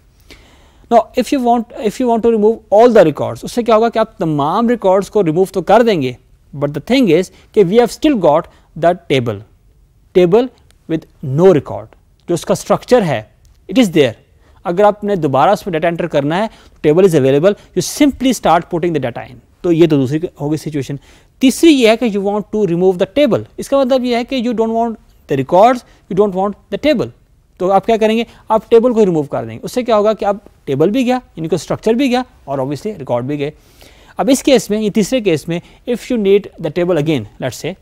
no if you want if you want to remove all the records उससे क्या होगा कि आप तमाम रिकॉर्ड्स को रिमूव तो कर देंगे बट द थिंग इज़ कि we have still got the table table with no record जो उसका स्ट्रक्चर है इट इज़ देयर अगर आपने दोबारा उसमें डाटा एंटर करना है तो table is available you simply start putting the data in तो ये तो दूसरी होगी सिचुएशन तीसरी ये है कि you want to remove the table इसका मतलब ये है कि you don't want the records you don't want the table तो आप क्या करेंगे आप टेबल को रिमूव कर देंगे उससे क्या होगा कि आप टेबल भी गया इनको स्ट्रक्चर भी गया और ऑब्वियसली रिकॉर्ड भी गए अब इस केस में ये तीसरे केस में if you need the table again let say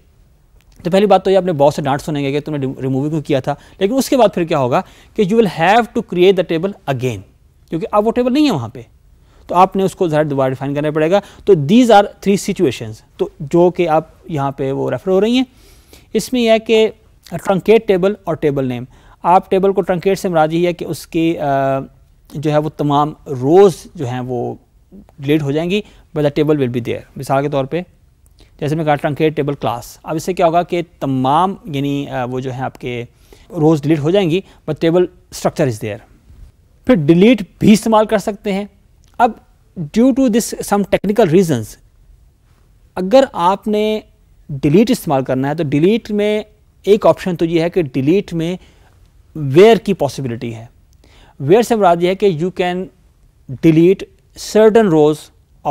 तो पहली बात तो ये अपने बॉस से डांट सुनेंगे कि तुमने रिमूविंग को किया था लेकिन उसके बाद फिर क्या होगा कि you will have to create the table again क्योंकि अब वो टेबल नहीं है वहाँ पे तो आपने उसको ज़रा दोबारा डिफाइन करना पड़ेगा तो दीज आर थ्री सिचुएशंस तो जो कि आप यहाँ पे वो रेफर हो रही हैं इसमें यह है कि ट्रंकेट टेबल और टेबल नेम आप टेबल को ट्रंकेट से मराजी है कि उसकी जो है वो तमाम रोज़ जो हैं वो डिलीट हो जाएंगी but the table will be there मिसाल के तौर पे जैसे मैं कहा ट्रंकेट टेबल क्लास अब इससे क्या होगा कि तमाम यानी वो जो है आपके रोज़ डिलीट हो जाएंगी but table structure is there फिर डिलीट भी इस्तेमाल कर सकते हैं अब due to this some technical reasons अगर आपने डिलीट इस्तेमाल करना है तो डिलीट में एक ऑप्शन तो ये है कि डिलीट में वेयर की पॉसिबिलिटी है वेयर से मुराद ये है कि you can delete certain rows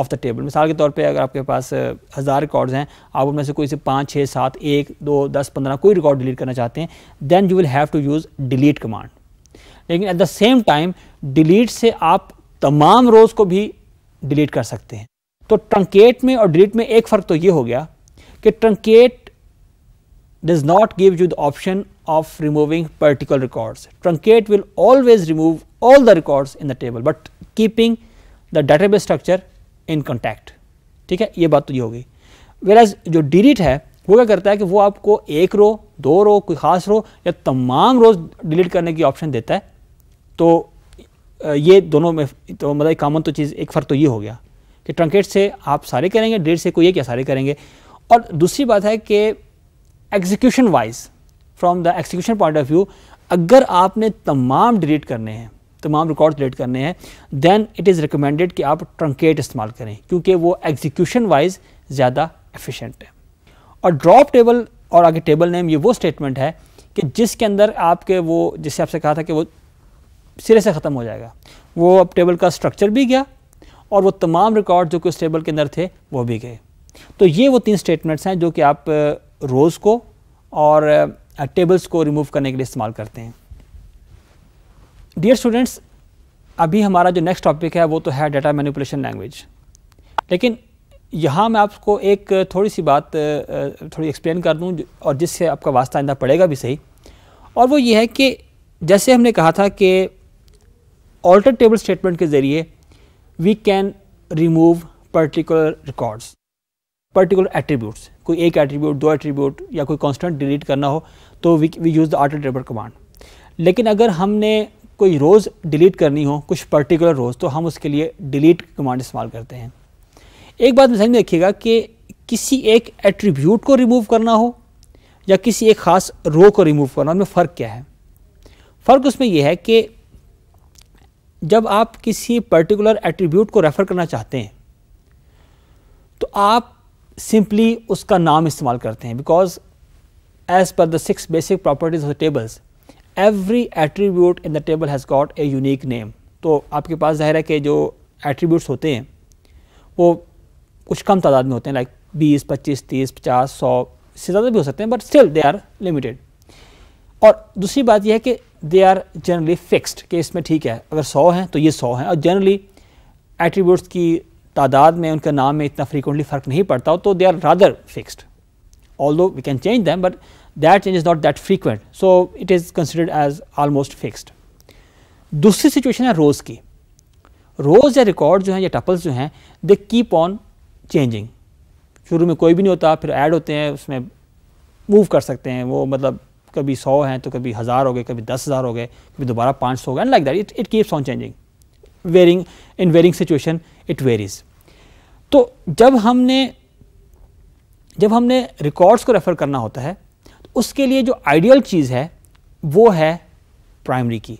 of the table मिसाल के तौर पे अगर आपके पास हज़ार रिकॉर्ड्स हैं आप उनमें से कोई से पाँच छः सात एक दो दस पंद्रह कोई रिकॉर्ड डिलीट करना चाहते हैं then you will have to use delete command लेकिन at the same time delete से आप तमाम रोज़ को भी डिलीट कर सकते हैं तो ट्रंकेट में और डिलीट में एक फ़र्क तो ये हो गया कि truncate does not give you the option of removing particular records. Truncate will always remove all the records in the table, but keeping the database structure in contact. ठीक है ये बात तो ये होगी वेराज जो डिलीट है वो क्या करता है कि वो आपको एक रो दो रो कोई ख़ास रो या तमाम रोज डिलीट करने की ऑप्शन देता है तो ये दोनों में तो मतलब कॉमन तो चीज़ एक फ़र्क तो ये हो गया कि ट्रंकेट से आप सारे करेंगे डेट से कोई एक या सारे करेंगे और दूसरी बात है कि execution wise from the execution point of view अगर आपने तमाम डिलीट करने हैं तमाम रिकॉर्ड डिलीट करने हैं दैन इट इज़ रिकमेंडेड कि आप ट्रंकेट इस्तेमाल करें क्योंकि वो एग्जीक्यूशन वाइज ज़्यादा एफिशेंट है और ड्रॉप टेबल और आगे टेबल नेम ये वो स्टेटमेंट है कि जिसके अंदर आपके वो जिससे आपसे कहा था कि वो सिरे से ख़त्म हो जाएगा वो अब टेबल का स्ट्रक्चर भी गया और वो तमाम रिकॉर्ड जो कि उस टेबल के अंदर थे वो भी गए तो ये वो तीन स्टेटमेंट्स हैं जो कि आप रोज़ को और टेबल्स uh, को रिमूव करने के लिए इस्तेमाल करते हैं डियर स्टूडेंट्स अभी हमारा जो नेक्स्ट टॉपिक है वो तो है डाटा मैनिपुलेशन लैंग्वेज लेकिन यहाँ मैं आपको एक थोड़ी सी बात uh, uh, थोड़ी एक्सप्लेन कर दूँ और जिससे आपका वास्ता आंदा पड़ेगा भी सही और वो ये है कि जैसे हमने कहा था कि ऑल्टर टेबल स्टेटमेंट के ज़रिए we can remove particular records particular attributes कोई एक एट्रीब्यूट दो एट्रीब्यूट या कोई कॉन्स्टेंट डिलीट करना हो तो we we use the alter table command लेकिन अगर हमने कोई रोज़ डिलीट करनी हो कुछ पर्टिकुलर रोज़ तो हम उसके लिए डिलीट कमांड इस्तेमाल करते हैं एक बात समझ में रखिएगा कि किसी एक एट्रीब्यूट को रिमूव करना हो या किसी एक ख़ास रो को रिमूव करना उनमें फ़र्क क्या है फ़र्क उसमें यह है कि जब आप किसी पर्टिकुलर एट्रीब्यूट को रेफ़र करना चाहते हैं तो आप सिंपली उसका नाम इस्तेमाल करते हैं because as per the six basic properties of tables every attribute in the table has got a unique name तो आपके पास ज़ाहिर है कि जो एट्रीब्यूट्स होते हैं वो कुछ कम तादाद में होते हैं लाइक बीस पच्चीस तीस पचास सौ से ज़्यादा भी हो सकते हैं but still they are limited और दूसरी बात यह है कि दे आर जनरली फिक्स्ड कि इसमें ठीक है अगर सौ हैं तो ये सौ हैं और जनरली एट्रीब्यूट्स की तादाद में उनके नाम में इतना फ्रीकुंटली फ़र्क नहीं पड़ता हो तो they are rather fixed although we can change them but that change is not that frequent so it is considered as almost fixed दूसरी सिचुएशन है रोज़ की रोज़ या रिकॉर्ड जो हैं या टपल्स जो हैं दे कीप ऑन चेंजिंग शुरू में कोई भी नहीं होता फिर ऐड होते हैं उसमें मूव कर सकते हैं वो मतलब कभी सौ हैं तो कभी हज़ार हो गए कभी दस हज़ार हो गए कभी दोबारा पाँच सौ हो गए like that it it keeps on changing varying in varying situation it varies तो जब हमने जब हमने रिकॉर्ड्स को रेफ़र करना होता है तो उसके लिए जो आइडियल चीज़ है वो है प्राइमरी की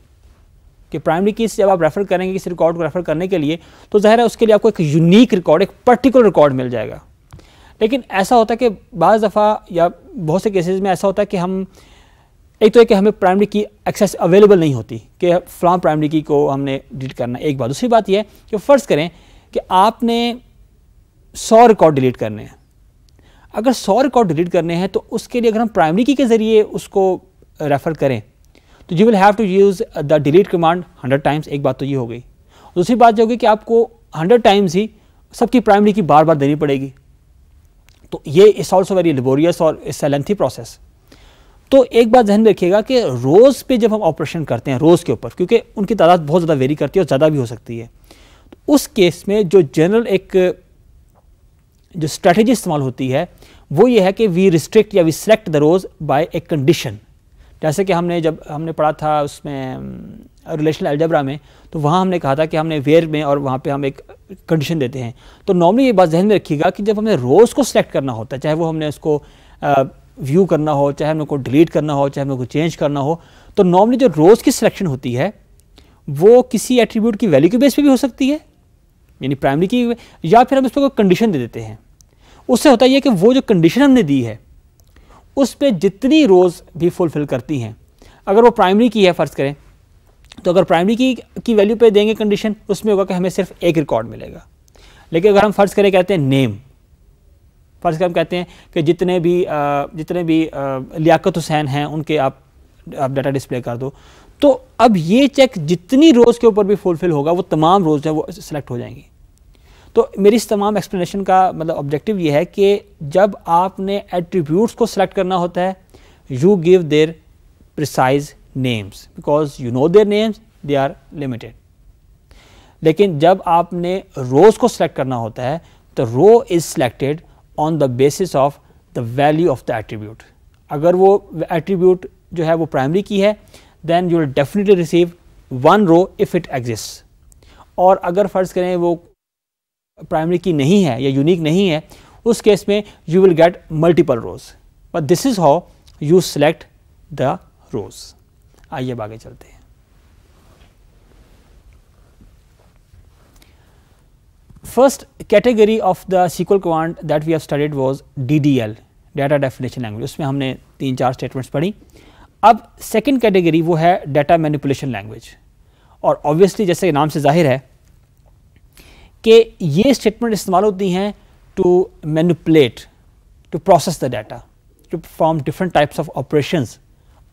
कि प्राइमरी की जब आप रेफ़र करेंगे किसी रिकॉर्ड को रेफ़र करने के लिए तो ज़ाहिर है उसके लिए आपको एक यूनिक रिकॉर्ड एक पर्टिकुलर रिकॉर्ड मिल जाएगा लेकिन ऐसा होता है कि बज़ दफ़ा या बहुत से केसेस में ऐसा होता है कि हम एक तो है कि हमें प्राइमरी की एक्सेस अवेलेबल नहीं होती कि फ्लाम प्राइमरी की को हमने डिलीट करना एक बात दूसरी बात यह है कि फ़र्ज़ करें कि आपने सौ रिकॉर्ड डिलीट करने हैं अगर सौ रिकॉर्ड डिलीट करने हैं तो उसके लिए अगर हम प्राइमरी की के ज़रिए उसको रेफ़र करें तो you will have to use the delete command hundred times एक बात तो ये हो गई दूसरी बात जो होगी कि आपको हंड्रेड टाइम्स ही सबकी प्राइमरी की बार बार देनी पड़ेगी तो ये इस ऑल्सो वेरी लेबोरियस और इस लेंथी प्रोसेस तो एक बात जहन रखिएगा कि रोज़ पे जब हम ऑपरेशन करते हैं रोज़ के ऊपर क्योंकि उनकी तादाद बहुत ज़्यादा वेरी करती है और ज़्यादा भी हो सकती है उस केस में जो जनरल एक जो स्ट्रैटेजी इस्तेमाल होती है वो ये है कि वी रिस्ट्रिक्ट या we select the rows by a condition जैसे कि हमने जब हमने पढ़ा था उसमें रिलेशनल एल्जबरा में तो वहाँ हमने कहा था कि हमने वेयर में और वहाँ पे हम एक कंडीशन देते हैं तो नॉर्मली ये बात जहन में रखिएगा कि जब हमें रोज़ को सेलेक्ट करना होता है चाहे वो हमने उसको व्यू करना हो चाहे हमें को डिलीट करना हो चाहे हमें को चेंज करना हो तो नॉर्मली जो रोज़ की सिलेक्शन होती है वो किसी एट्रीब्यूट की वैल्यू के बेस पे भी हो सकती है यानी प्राइमरी की या फिर हम इसको कोई कंडीशन दे देते हैं उससे होता यह कि वो जो कंडीशन हमने दी है उस पर जितनी रोज़ भी फुलफ़िल करती हैं अगर वो प्राइमरी की है फ़र्ज़ करें तो अगर प्राइमरी की की वैल्यू पे देंगे कंडीशन उसमें होगा कि हमें सिर्फ एक रिकॉर्ड मिलेगा लेकिन अगर हम फ़र्ज़ करें कहते हैं नेम फ़र्ज़ कर हम कहते हैं कि जितने भी जितने भी लियाकत हुसैन हैं उनके आप आप डाटा डिस्प्ले कर दो तो अब ये चेक जितनी रोज़ के ऊपर भी फुलफिल होगा वो तमाम रोज़ है वो सिलेक्ट हो जाएंगी तो मेरी इस तमाम एक्सप्लेनेशन का मतलब ऑब्जेक्टिव ये है कि जब आपने एट्रीब्यूट्स को सिलेक्ट करना होता है you give their precise names because you know their names they are limited लेकिन जब आपने रोज़ को सिलेक्ट करना होता है तो row is selected on the basis of the value of the attribute अगर वो एट्रीब्यूट जो है वो प्राइमरी की है then you will definitely receive one row if it exist और अगर फ़र्ज़ करें वो प्राइमरी की नहीं है या यूनिक नहीं है उस केस में you will get multiple rows but this is how you select the rows आइए अब आगे चलते हैं First category of the SQL command that we have studied was DDL, Data Definition Language. उसमें हमने तीन चार statements पढ़ी अब सेकेंड कैटेगरी वो है डाटा मैनिपुलेशन लैंग्वेज और ऑब्वियसली जैसे नाम से जाहिर है कि ये स्टेटमेंट इस्तेमाल होती हैं to manipulate to process the data to perform different types of operations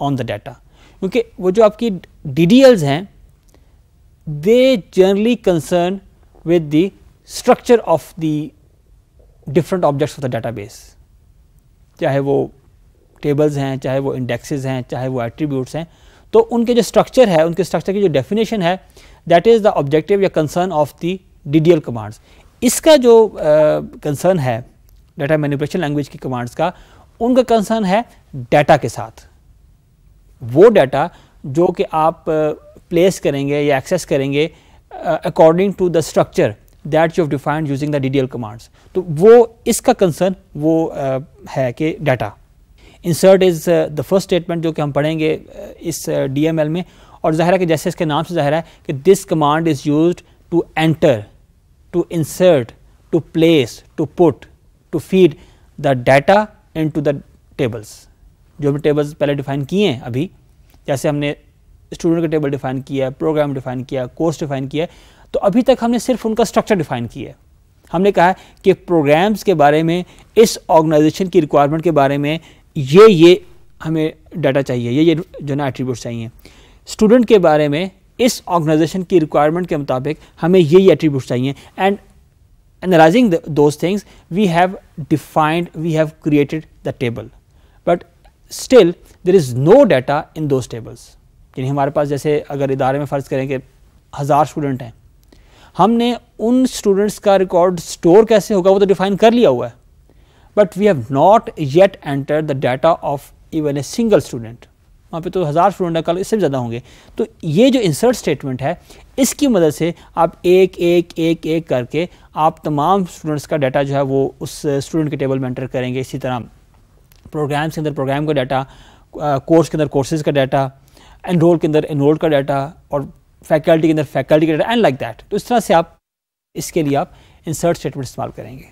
on the data क्योंकि वो जो आपकी डी हैं they generally concern with the structure of the different objects of the data चाहे वो टेबल्स हैं चाहे वो इंडेक्सेस हैं चाहे वो एट्रीब्यूट्स हैं तो उनके जो स्ट्रक्चर है उनके स्ट्रक्चर की जो डेफिनेशन है दैट इज़ द ऑब्जेक्टिव या concern of the D commands इसका जो कंसर्न uh, है डाटा मैनिपुलेशन लैंग्वेज की कमांड्स का उनका कंसर्न है डाटा के साथ वो डाटा जो कि आप प्लेस uh, करेंगे या एक्सेस करेंगे according to the structure that you have defined using the D commands तो वो इसका कंसर्न वो uh, है कि data insert is the first statement जो कि हम पढ़ेंगे uh, इस डी एम एल में और ज़ाहिर है कि जैसे इसके नाम से ज़ाहिर है कि this command is use to enter to insert to place to put to feed the data into the tables जो भी टेबल्स पहले डिफाइन किए हैं अभी जैसे हमने स्टूडेंट का टेबल डिफाइन किया है प्रोग्राम डिफाइन किया कोर्स डिफाइन किया है तो अभी तक हमने सिर्फ उनका स्ट्रक्चर डिफाइन किया है हमने कहा है कि प्रोग्राम्स के बारे में इस ऑर्गेनाइजेशन की रिक्वायरमेंट के बारे में ये ये हमें डाटा चाहिए ये ये जो ना एट्रीब्यूट चाहिए स्टूडेंट के बारे में इस ऑर्गेनाइजेशन की रिक्वायरमेंट के मुताबिक हमें ये ये एट्रीब्यूट चाहिए and analysing those things we have defined we have created the table but still there is no data in those tables यानी हमारे पास जैसे अगर इदारे में फ़र्ज़ करें कि हज़ार स्टूडेंट हैं हमने उन स्टूडेंट्स का रिकॉर्ड स्टोर कैसे होगा वो तो डिफ़ाइन कर लिया हुआ है but we have not yet enter the data of even a single student वहाँ पे तो हज़ार स्टूडेंट है कल इससे भी ज़्यादा होंगे तो ये जो इंसर्ट स्टेटमेंट है इसकी मदद से आप एक एक एक एक करके आप तमाम स्टूडेंट्स का डाटा जो है वो उस स्टूडेंट के टेबल में एंटर करेंगे इसी तरह प्रोग्राम्स के अंदर प्रोग्राम का डाटा कोर्स के अंदर कोर्सेज का डाटा एनरोल के अंदर एनरोल का डाटा और फैकल्टी के अंदर फैकल्टी का डाटा एंड लाइक दैट तो इस तरह से आप इसके लिए आप इंसर्ट स्टेटमेंट इस्तेमाल करेंगे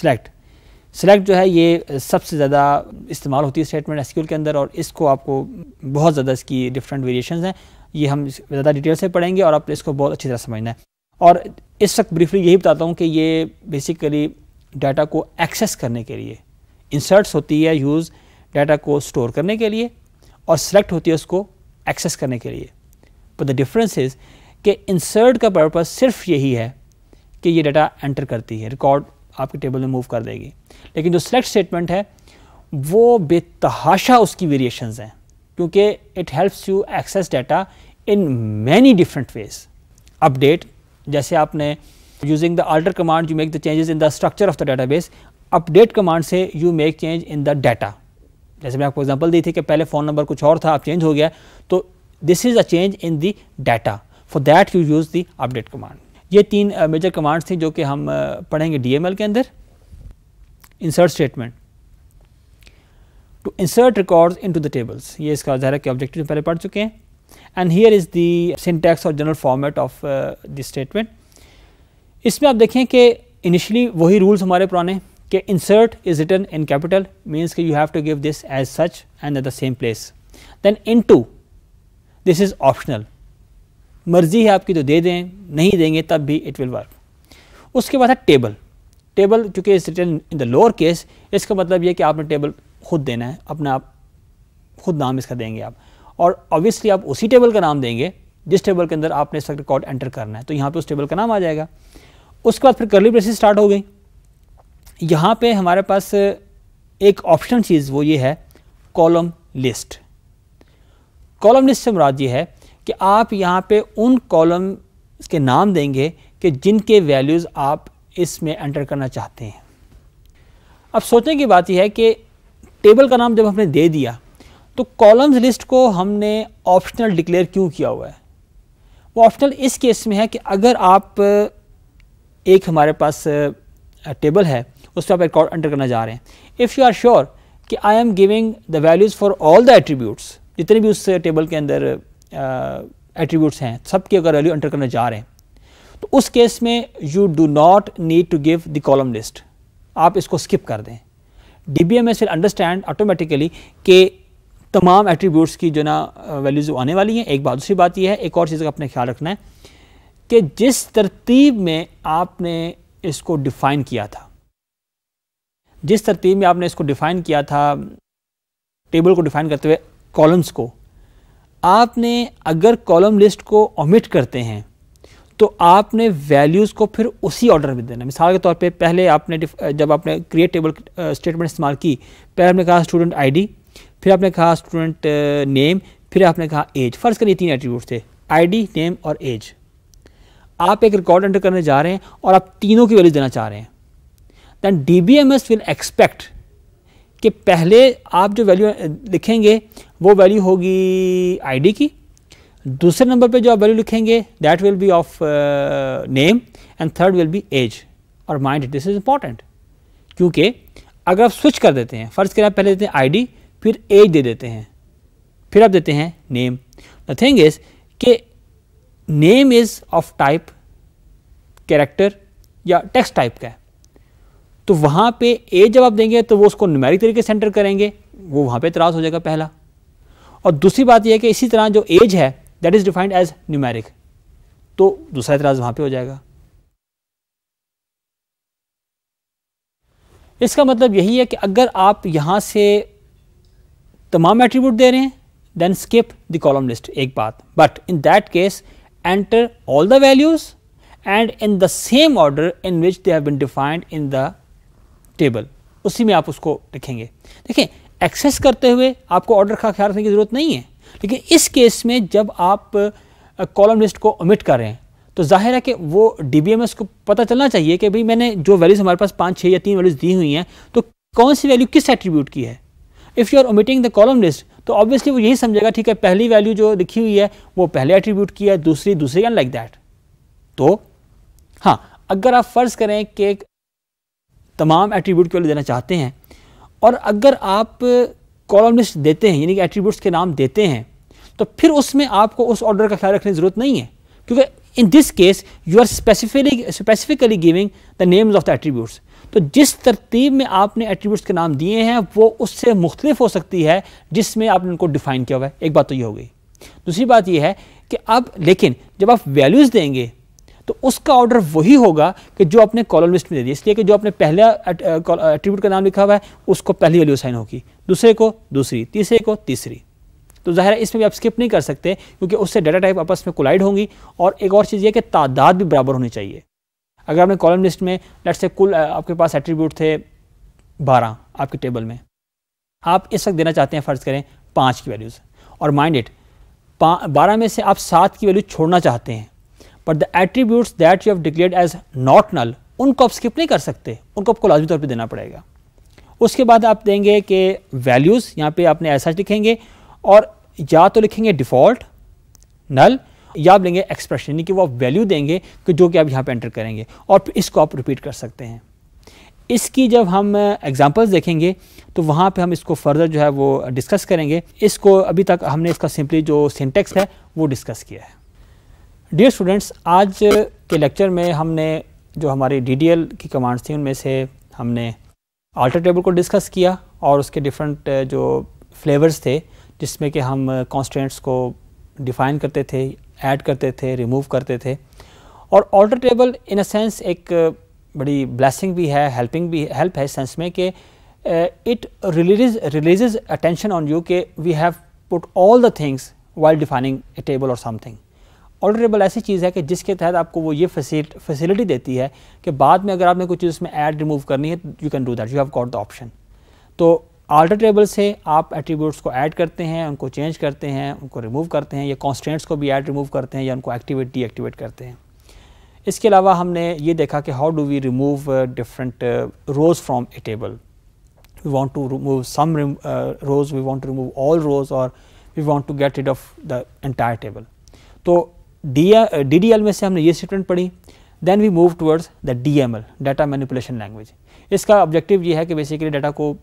सेलेक्ट सेलेक्ट जो है ये सबसे ज़्यादा इस्तेमाल होती है स्टेटमेंट एस के अंदर और इसको आपको बहुत ज़्यादा इसकी डिफरेंट वेरिएशन हैं ये हम ज़्यादा डिटेल से पढ़ेंगे और आप इसको बहुत अच्छी तरह समझना है और इस वक्त ब्रीफली यही बताता हूँ कि ये बेसिकली डाटा को एक्सेस करने के लिए इंसर्ट्स होती है यूज़ डाटा को स्टोर करने के लिए और सेलेक्ट होती है उसको एक्सेस करने के लिए पर द डिफरेंस इज़ कि इंसर्ट का पर्पज़ सिर्फ यही है कि ये डाटा एंटर करती है रिकॉर्ड आपकी टेबल में मूव कर देगी लेकिन जो सेलेक्ट स्टेटमेंट है वो बेतहाशा उसकी वेरिएशन हैं क्योंकि it helps you access data in many different ways update जैसे आपने using the alter command you make the changes in the structure of the data database update command से you make change in the data जैसे मैं आपको एग्जाम्पल दी थी कि पहले फ़ोन नंबर कुछ और था अब चेंज हो गया तो this is a change in the data for that you use the update command ये तीन मेजर कमांड्स थी जो कि हम पढ़ेंगे डीएमएल के अंदर insert statement to insert records into the tables ये इसका ज़ाहिर के ऑब्जेक्टिव पहले पढ़ चुके हैं and here is the syntax और general format of the statement इसमें आप देखें कि इनिशली वही रूल्स हमारे पुराने कि insert is written in capital means कि you have to give this as such and at the same place then into this is optional मर्ज़ी है आपकी तो दे दें नहीं देंगे तब भी इट विल वर्क उसके बाद है टेबल टेबल क्योंकि written in the lower case इसका मतलब यह कि आपने टेबल खुद देना है अपना आप खुद नाम इसका देंगे आप और ऑब्वियसली आप उसी टेबल का नाम देंगे जिस टेबल के अंदर आपने इसका रिकॉर्ड एंटर करना है तो यहाँ पे उस टेबल का नाम आ जाएगा उसके बाद फिर करली प्रेसिस स्टार्ट हो गई यहाँ पे हमारे पास एक ऑप्शन चीज़ वो ये है कॉलम लिस्ट कॉलम लिस्ट से मुराद ये है कि आप यहाँ पे उन कॉलम के नाम देंगे कि जिनके वैल्यूज़ आप इसमें एंटर करना चाहते हैं अब सोचने की बात यह है कि टेबल का नाम जब हमने दे दिया तो कॉलम्स लिस्ट को हमने ऑप्शनल डिक्लेयर क्यों किया हुआ है वो ऑप्शनल इस केस में है कि अगर आप एक हमारे पास टेबल है उस पर आप रिकॉर्ड एंटर करना जा रहे हैं इफ़ यू आर श्योर कि I am giving the values for all the attributes जितने भी उस टेबल के अंदर एट्रीब्यूट्स हैं सबके अगर वैल्यू एंटर करने जा रहे हैं तो उस केस में you do not need to give the column list आप इसको स्किप कर दें D B M S will understand automatically के तमाम एट्रीब्यूट्स की जो ना वैल्यूज़ आने वाली हैं एक बात दूसरी बात यह है एक और चीज़ का अपने ख्याल रखना है कि जिस तरतीब में आपने इसको डिफ़ाइन किया था जिस तरतीब में आपने इसको डिफ़ाइन किया था टेबल को डिफ़ाइन करते हुए कॉलम्स को आपने अगर कॉलम लिस्ट को ओमिट करते हैं तो आपने वैल्यूज़ को फिर उसी ऑर्डर में देना मिसाल के तौर पे पहले आपने जब आपने क्रिएट टेबल स्टेटमेंट इस्तेमाल की पहले आपने कहा स्टूडेंट आईडी फिर आपने कहा स्टूडेंट नेम फिर आपने कहा एज फ़र्ज़ करिए तीन एट्रीब्यूट थे आईडी नेम और एज आप एक रिकॉर्ड एंटर करने जा रहे हैं और आप तीनों की वैल्यू देना चाह रहे हैं then D B M S will expect कि पहले आप जो वैल्यू लिखेंगे वो वैल्यू होगी आईडी की दूसरे नंबर पे जो आप वैल्यू लिखेंगे that will be of name and third will be age और माइंड दिस इज इंपॉर्टेंट क्योंकि अगर आप स्विच कर देते हैं फर्ज के आप पहले देते हैं आईडी फिर एज दे देते हैं फिर आप देते हैं नेम द थिंग इज कि name is of type character या टेक्स्ट टाइप का है तो वहाँ पे ए जब आप देंगे तो वो उसको न्यूमेरिक तरीके से एंटर करेंगे वो वहाँ पे इतराज हो जाएगा पहला और दूसरी बात यह है कि इसी तरह जो एज है that is defined as numeric तो दूसरा इतराज वहां पर हो जाएगा इसका मतलब यही है कि अगर आप यहां से तमाम एट्रीब्यूट दे रहे हैं then skip the column list एक बात but in that case enter all the values and in the same order in which they have been defined in the table उसी में आप उसको लिखेंगे देखें एक्सेस करते हुए आपको ऑर्डर का ख्याल रखने की ज़रूरत नहीं है लेकिन इस केस में जब आप कॉलम लिस्ट को ओमिट कर रहे हैं तो जाहिर है कि वो डी को पता चलना चाहिए कि भाई मैंने जो वैल्यूज़ हमारे पास पाँच छः या तीन वैल्यूज़ दी हुई हैं तो कौन सी वैल्यू किस एट्रीब्यूट की है if you are omitting the column list तो ऑब्वियसली वो यही समझेगा ठीक है पहली वैल्यू जो लिखी हुई है वो पहले एट्रीब्यूट की है दूसरी दूसरी एंड लाइक दैट तो हाँ अगर आप फ़र्ज़ करें कि तमाम एट्रीब्यूट की वैल्यू देना चाहते हैं और अगर आप कॉलमिस्ट देते हैं यानी कि एट्रीब्यूट्स के नाम देते हैं तो फिर उसमें आपको उस ऑर्डर का ख्याल रखने की ज़रूरत नहीं है क्योंकि in this case you are specifically specifically giving the names of the attributes तो जिस तरतीब में आपने एट्रीब्यूट्स के नाम दिए हैं वो उससे मुख्तलिफ हो सकती है जिसमें आपने उनको डिफ़ाइन किया हुआ है एक बात तो ये हो गई दूसरी बात यह है कि अब लेकिन जब आप वैल्यूज़ देंगे तो उसका ऑर्डर वही होगा कि जो अपने कॉलम लिस्ट में दे दिया इसलिए कि जो अपने पहला एट्रीब्यूट uh, uh, का नाम लिखा हुआ है उसको पहली वैल्यू साइन होगी दूसरे को दूसरी तीसरे को तीसरी तो ज़ाहिर है इसमें भी आप स्किप नहीं कर सकते क्योंकि उससे डेटा टाइप आपस में कोलाइड होंगी और एक और चीज़ यह कि तादाद भी बराबर होनी चाहिए अगर आपने कॉलम लिस्ट में लेट से कुल uh, आपके पास एट्रीब्यूट थे बारह आपके टेबल में आप इस वक्त देना चाहते हैं फ़र्ज़ करें पाँच की वैल्यूज़ और माइंड इट बारह में से आप सात की वैल्यू छोड़ना चाहते हैं but the attribute that you have declare as not null उनको आप स्किप नहीं कर सकते उनको आपको लाजमी तौर पर देना पड़ेगा उसके बाद आप देंगे कि वैल्यूज़ यहाँ पे आपने ऐसा लिखेंगे और या तो लिखेंगे डिफ़ॉल्ट नल या आप लेंगे एक्सप्रेशन यानी कि वो आप वैल्यू देंगे कि जो कि आप यहाँ पे एंटर करेंगे और इसको आप रिपीट कर सकते हैं इसकी जब हम एग्जांपल्स देखेंगे तो वहाँ पे हम इसको फर्दर जो है वो डिस्कस करेंगे इसको अभी तक हमने इसका सिंपली जो सिंटेक्स है वो डिस्कस किया है डियर स्टूडेंट्स आज के लेक्चर में हमने जो हमारी डी की कमांड्स थी उनमें से हमने आल्टर टेबल को डिस्कस किया और उसके डिफरेंट जो फ्लेवर्स थे जिसमें कि हम कॉन्स्टेंट्स को डिफ़ाइन करते थे ऐड करते थे रिमूव करते थे और alter table in a sense एक बड़ी ब्लेसिंग भी है हेल्पिंग भी हेल्प है सेंस में कि it release release attention on you के we have put all the things while defining a table और समथिंग ऑर्डरेबल ऐसी चीज़ है कि जिसके तहत आपको वो ये फैसिलिटी देती है कि बाद में अगर आपने कोई चीज़ उसमें ऐड रिमूव करनी है you can do that you have got the option तो आल्टर टेबल से आप एट्रीब्यूट्स को ऐड करते हैं उनको चेंज करते हैं उनको रिमूव करते हैं या कॉन्स्टेंट्स को भी ऐड रिमूव करते हैं या उनको एक्टिवेट डीएक्टिवेट करते हैं इसके अलावा हमने ये देखा कि how do we remove different rows from a table we want to remove some rows we want to remove all rows और we want to get rid of the entire table तो डी डी में से हमने ये स्टेटमेंट पढ़ी then we move towards the L data manipulation language इसका ऑब्जेक्टिव ये है कि बेसिकली डाटा को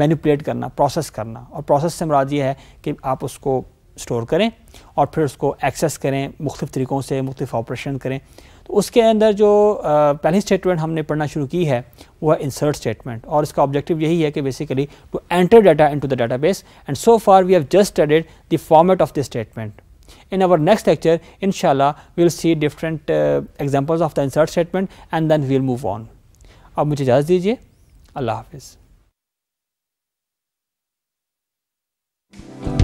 मैनिपुलेट करना प्रोसेस करना और प्रोसेस से मुराद ये है कि आप उसको स्टोर करें और फिर उसको एक्सेस करें मुख्तफ तरीक़ों से मुख्तफ ऑपरेशन करें तो उसके अंदर जो पहली स्टेटमेंट हमने पढ़ना शुरू की है वो है इंसर्ट स्टेटमेंट और इसका ऑब्जेक्टिव यही है कि basically to enter data into the data database and so far we have just added the format of the statement In our next lecture, inshallah, we will see different uh, examples of the insert statement and then we will move on. अब मुझे इजाज़त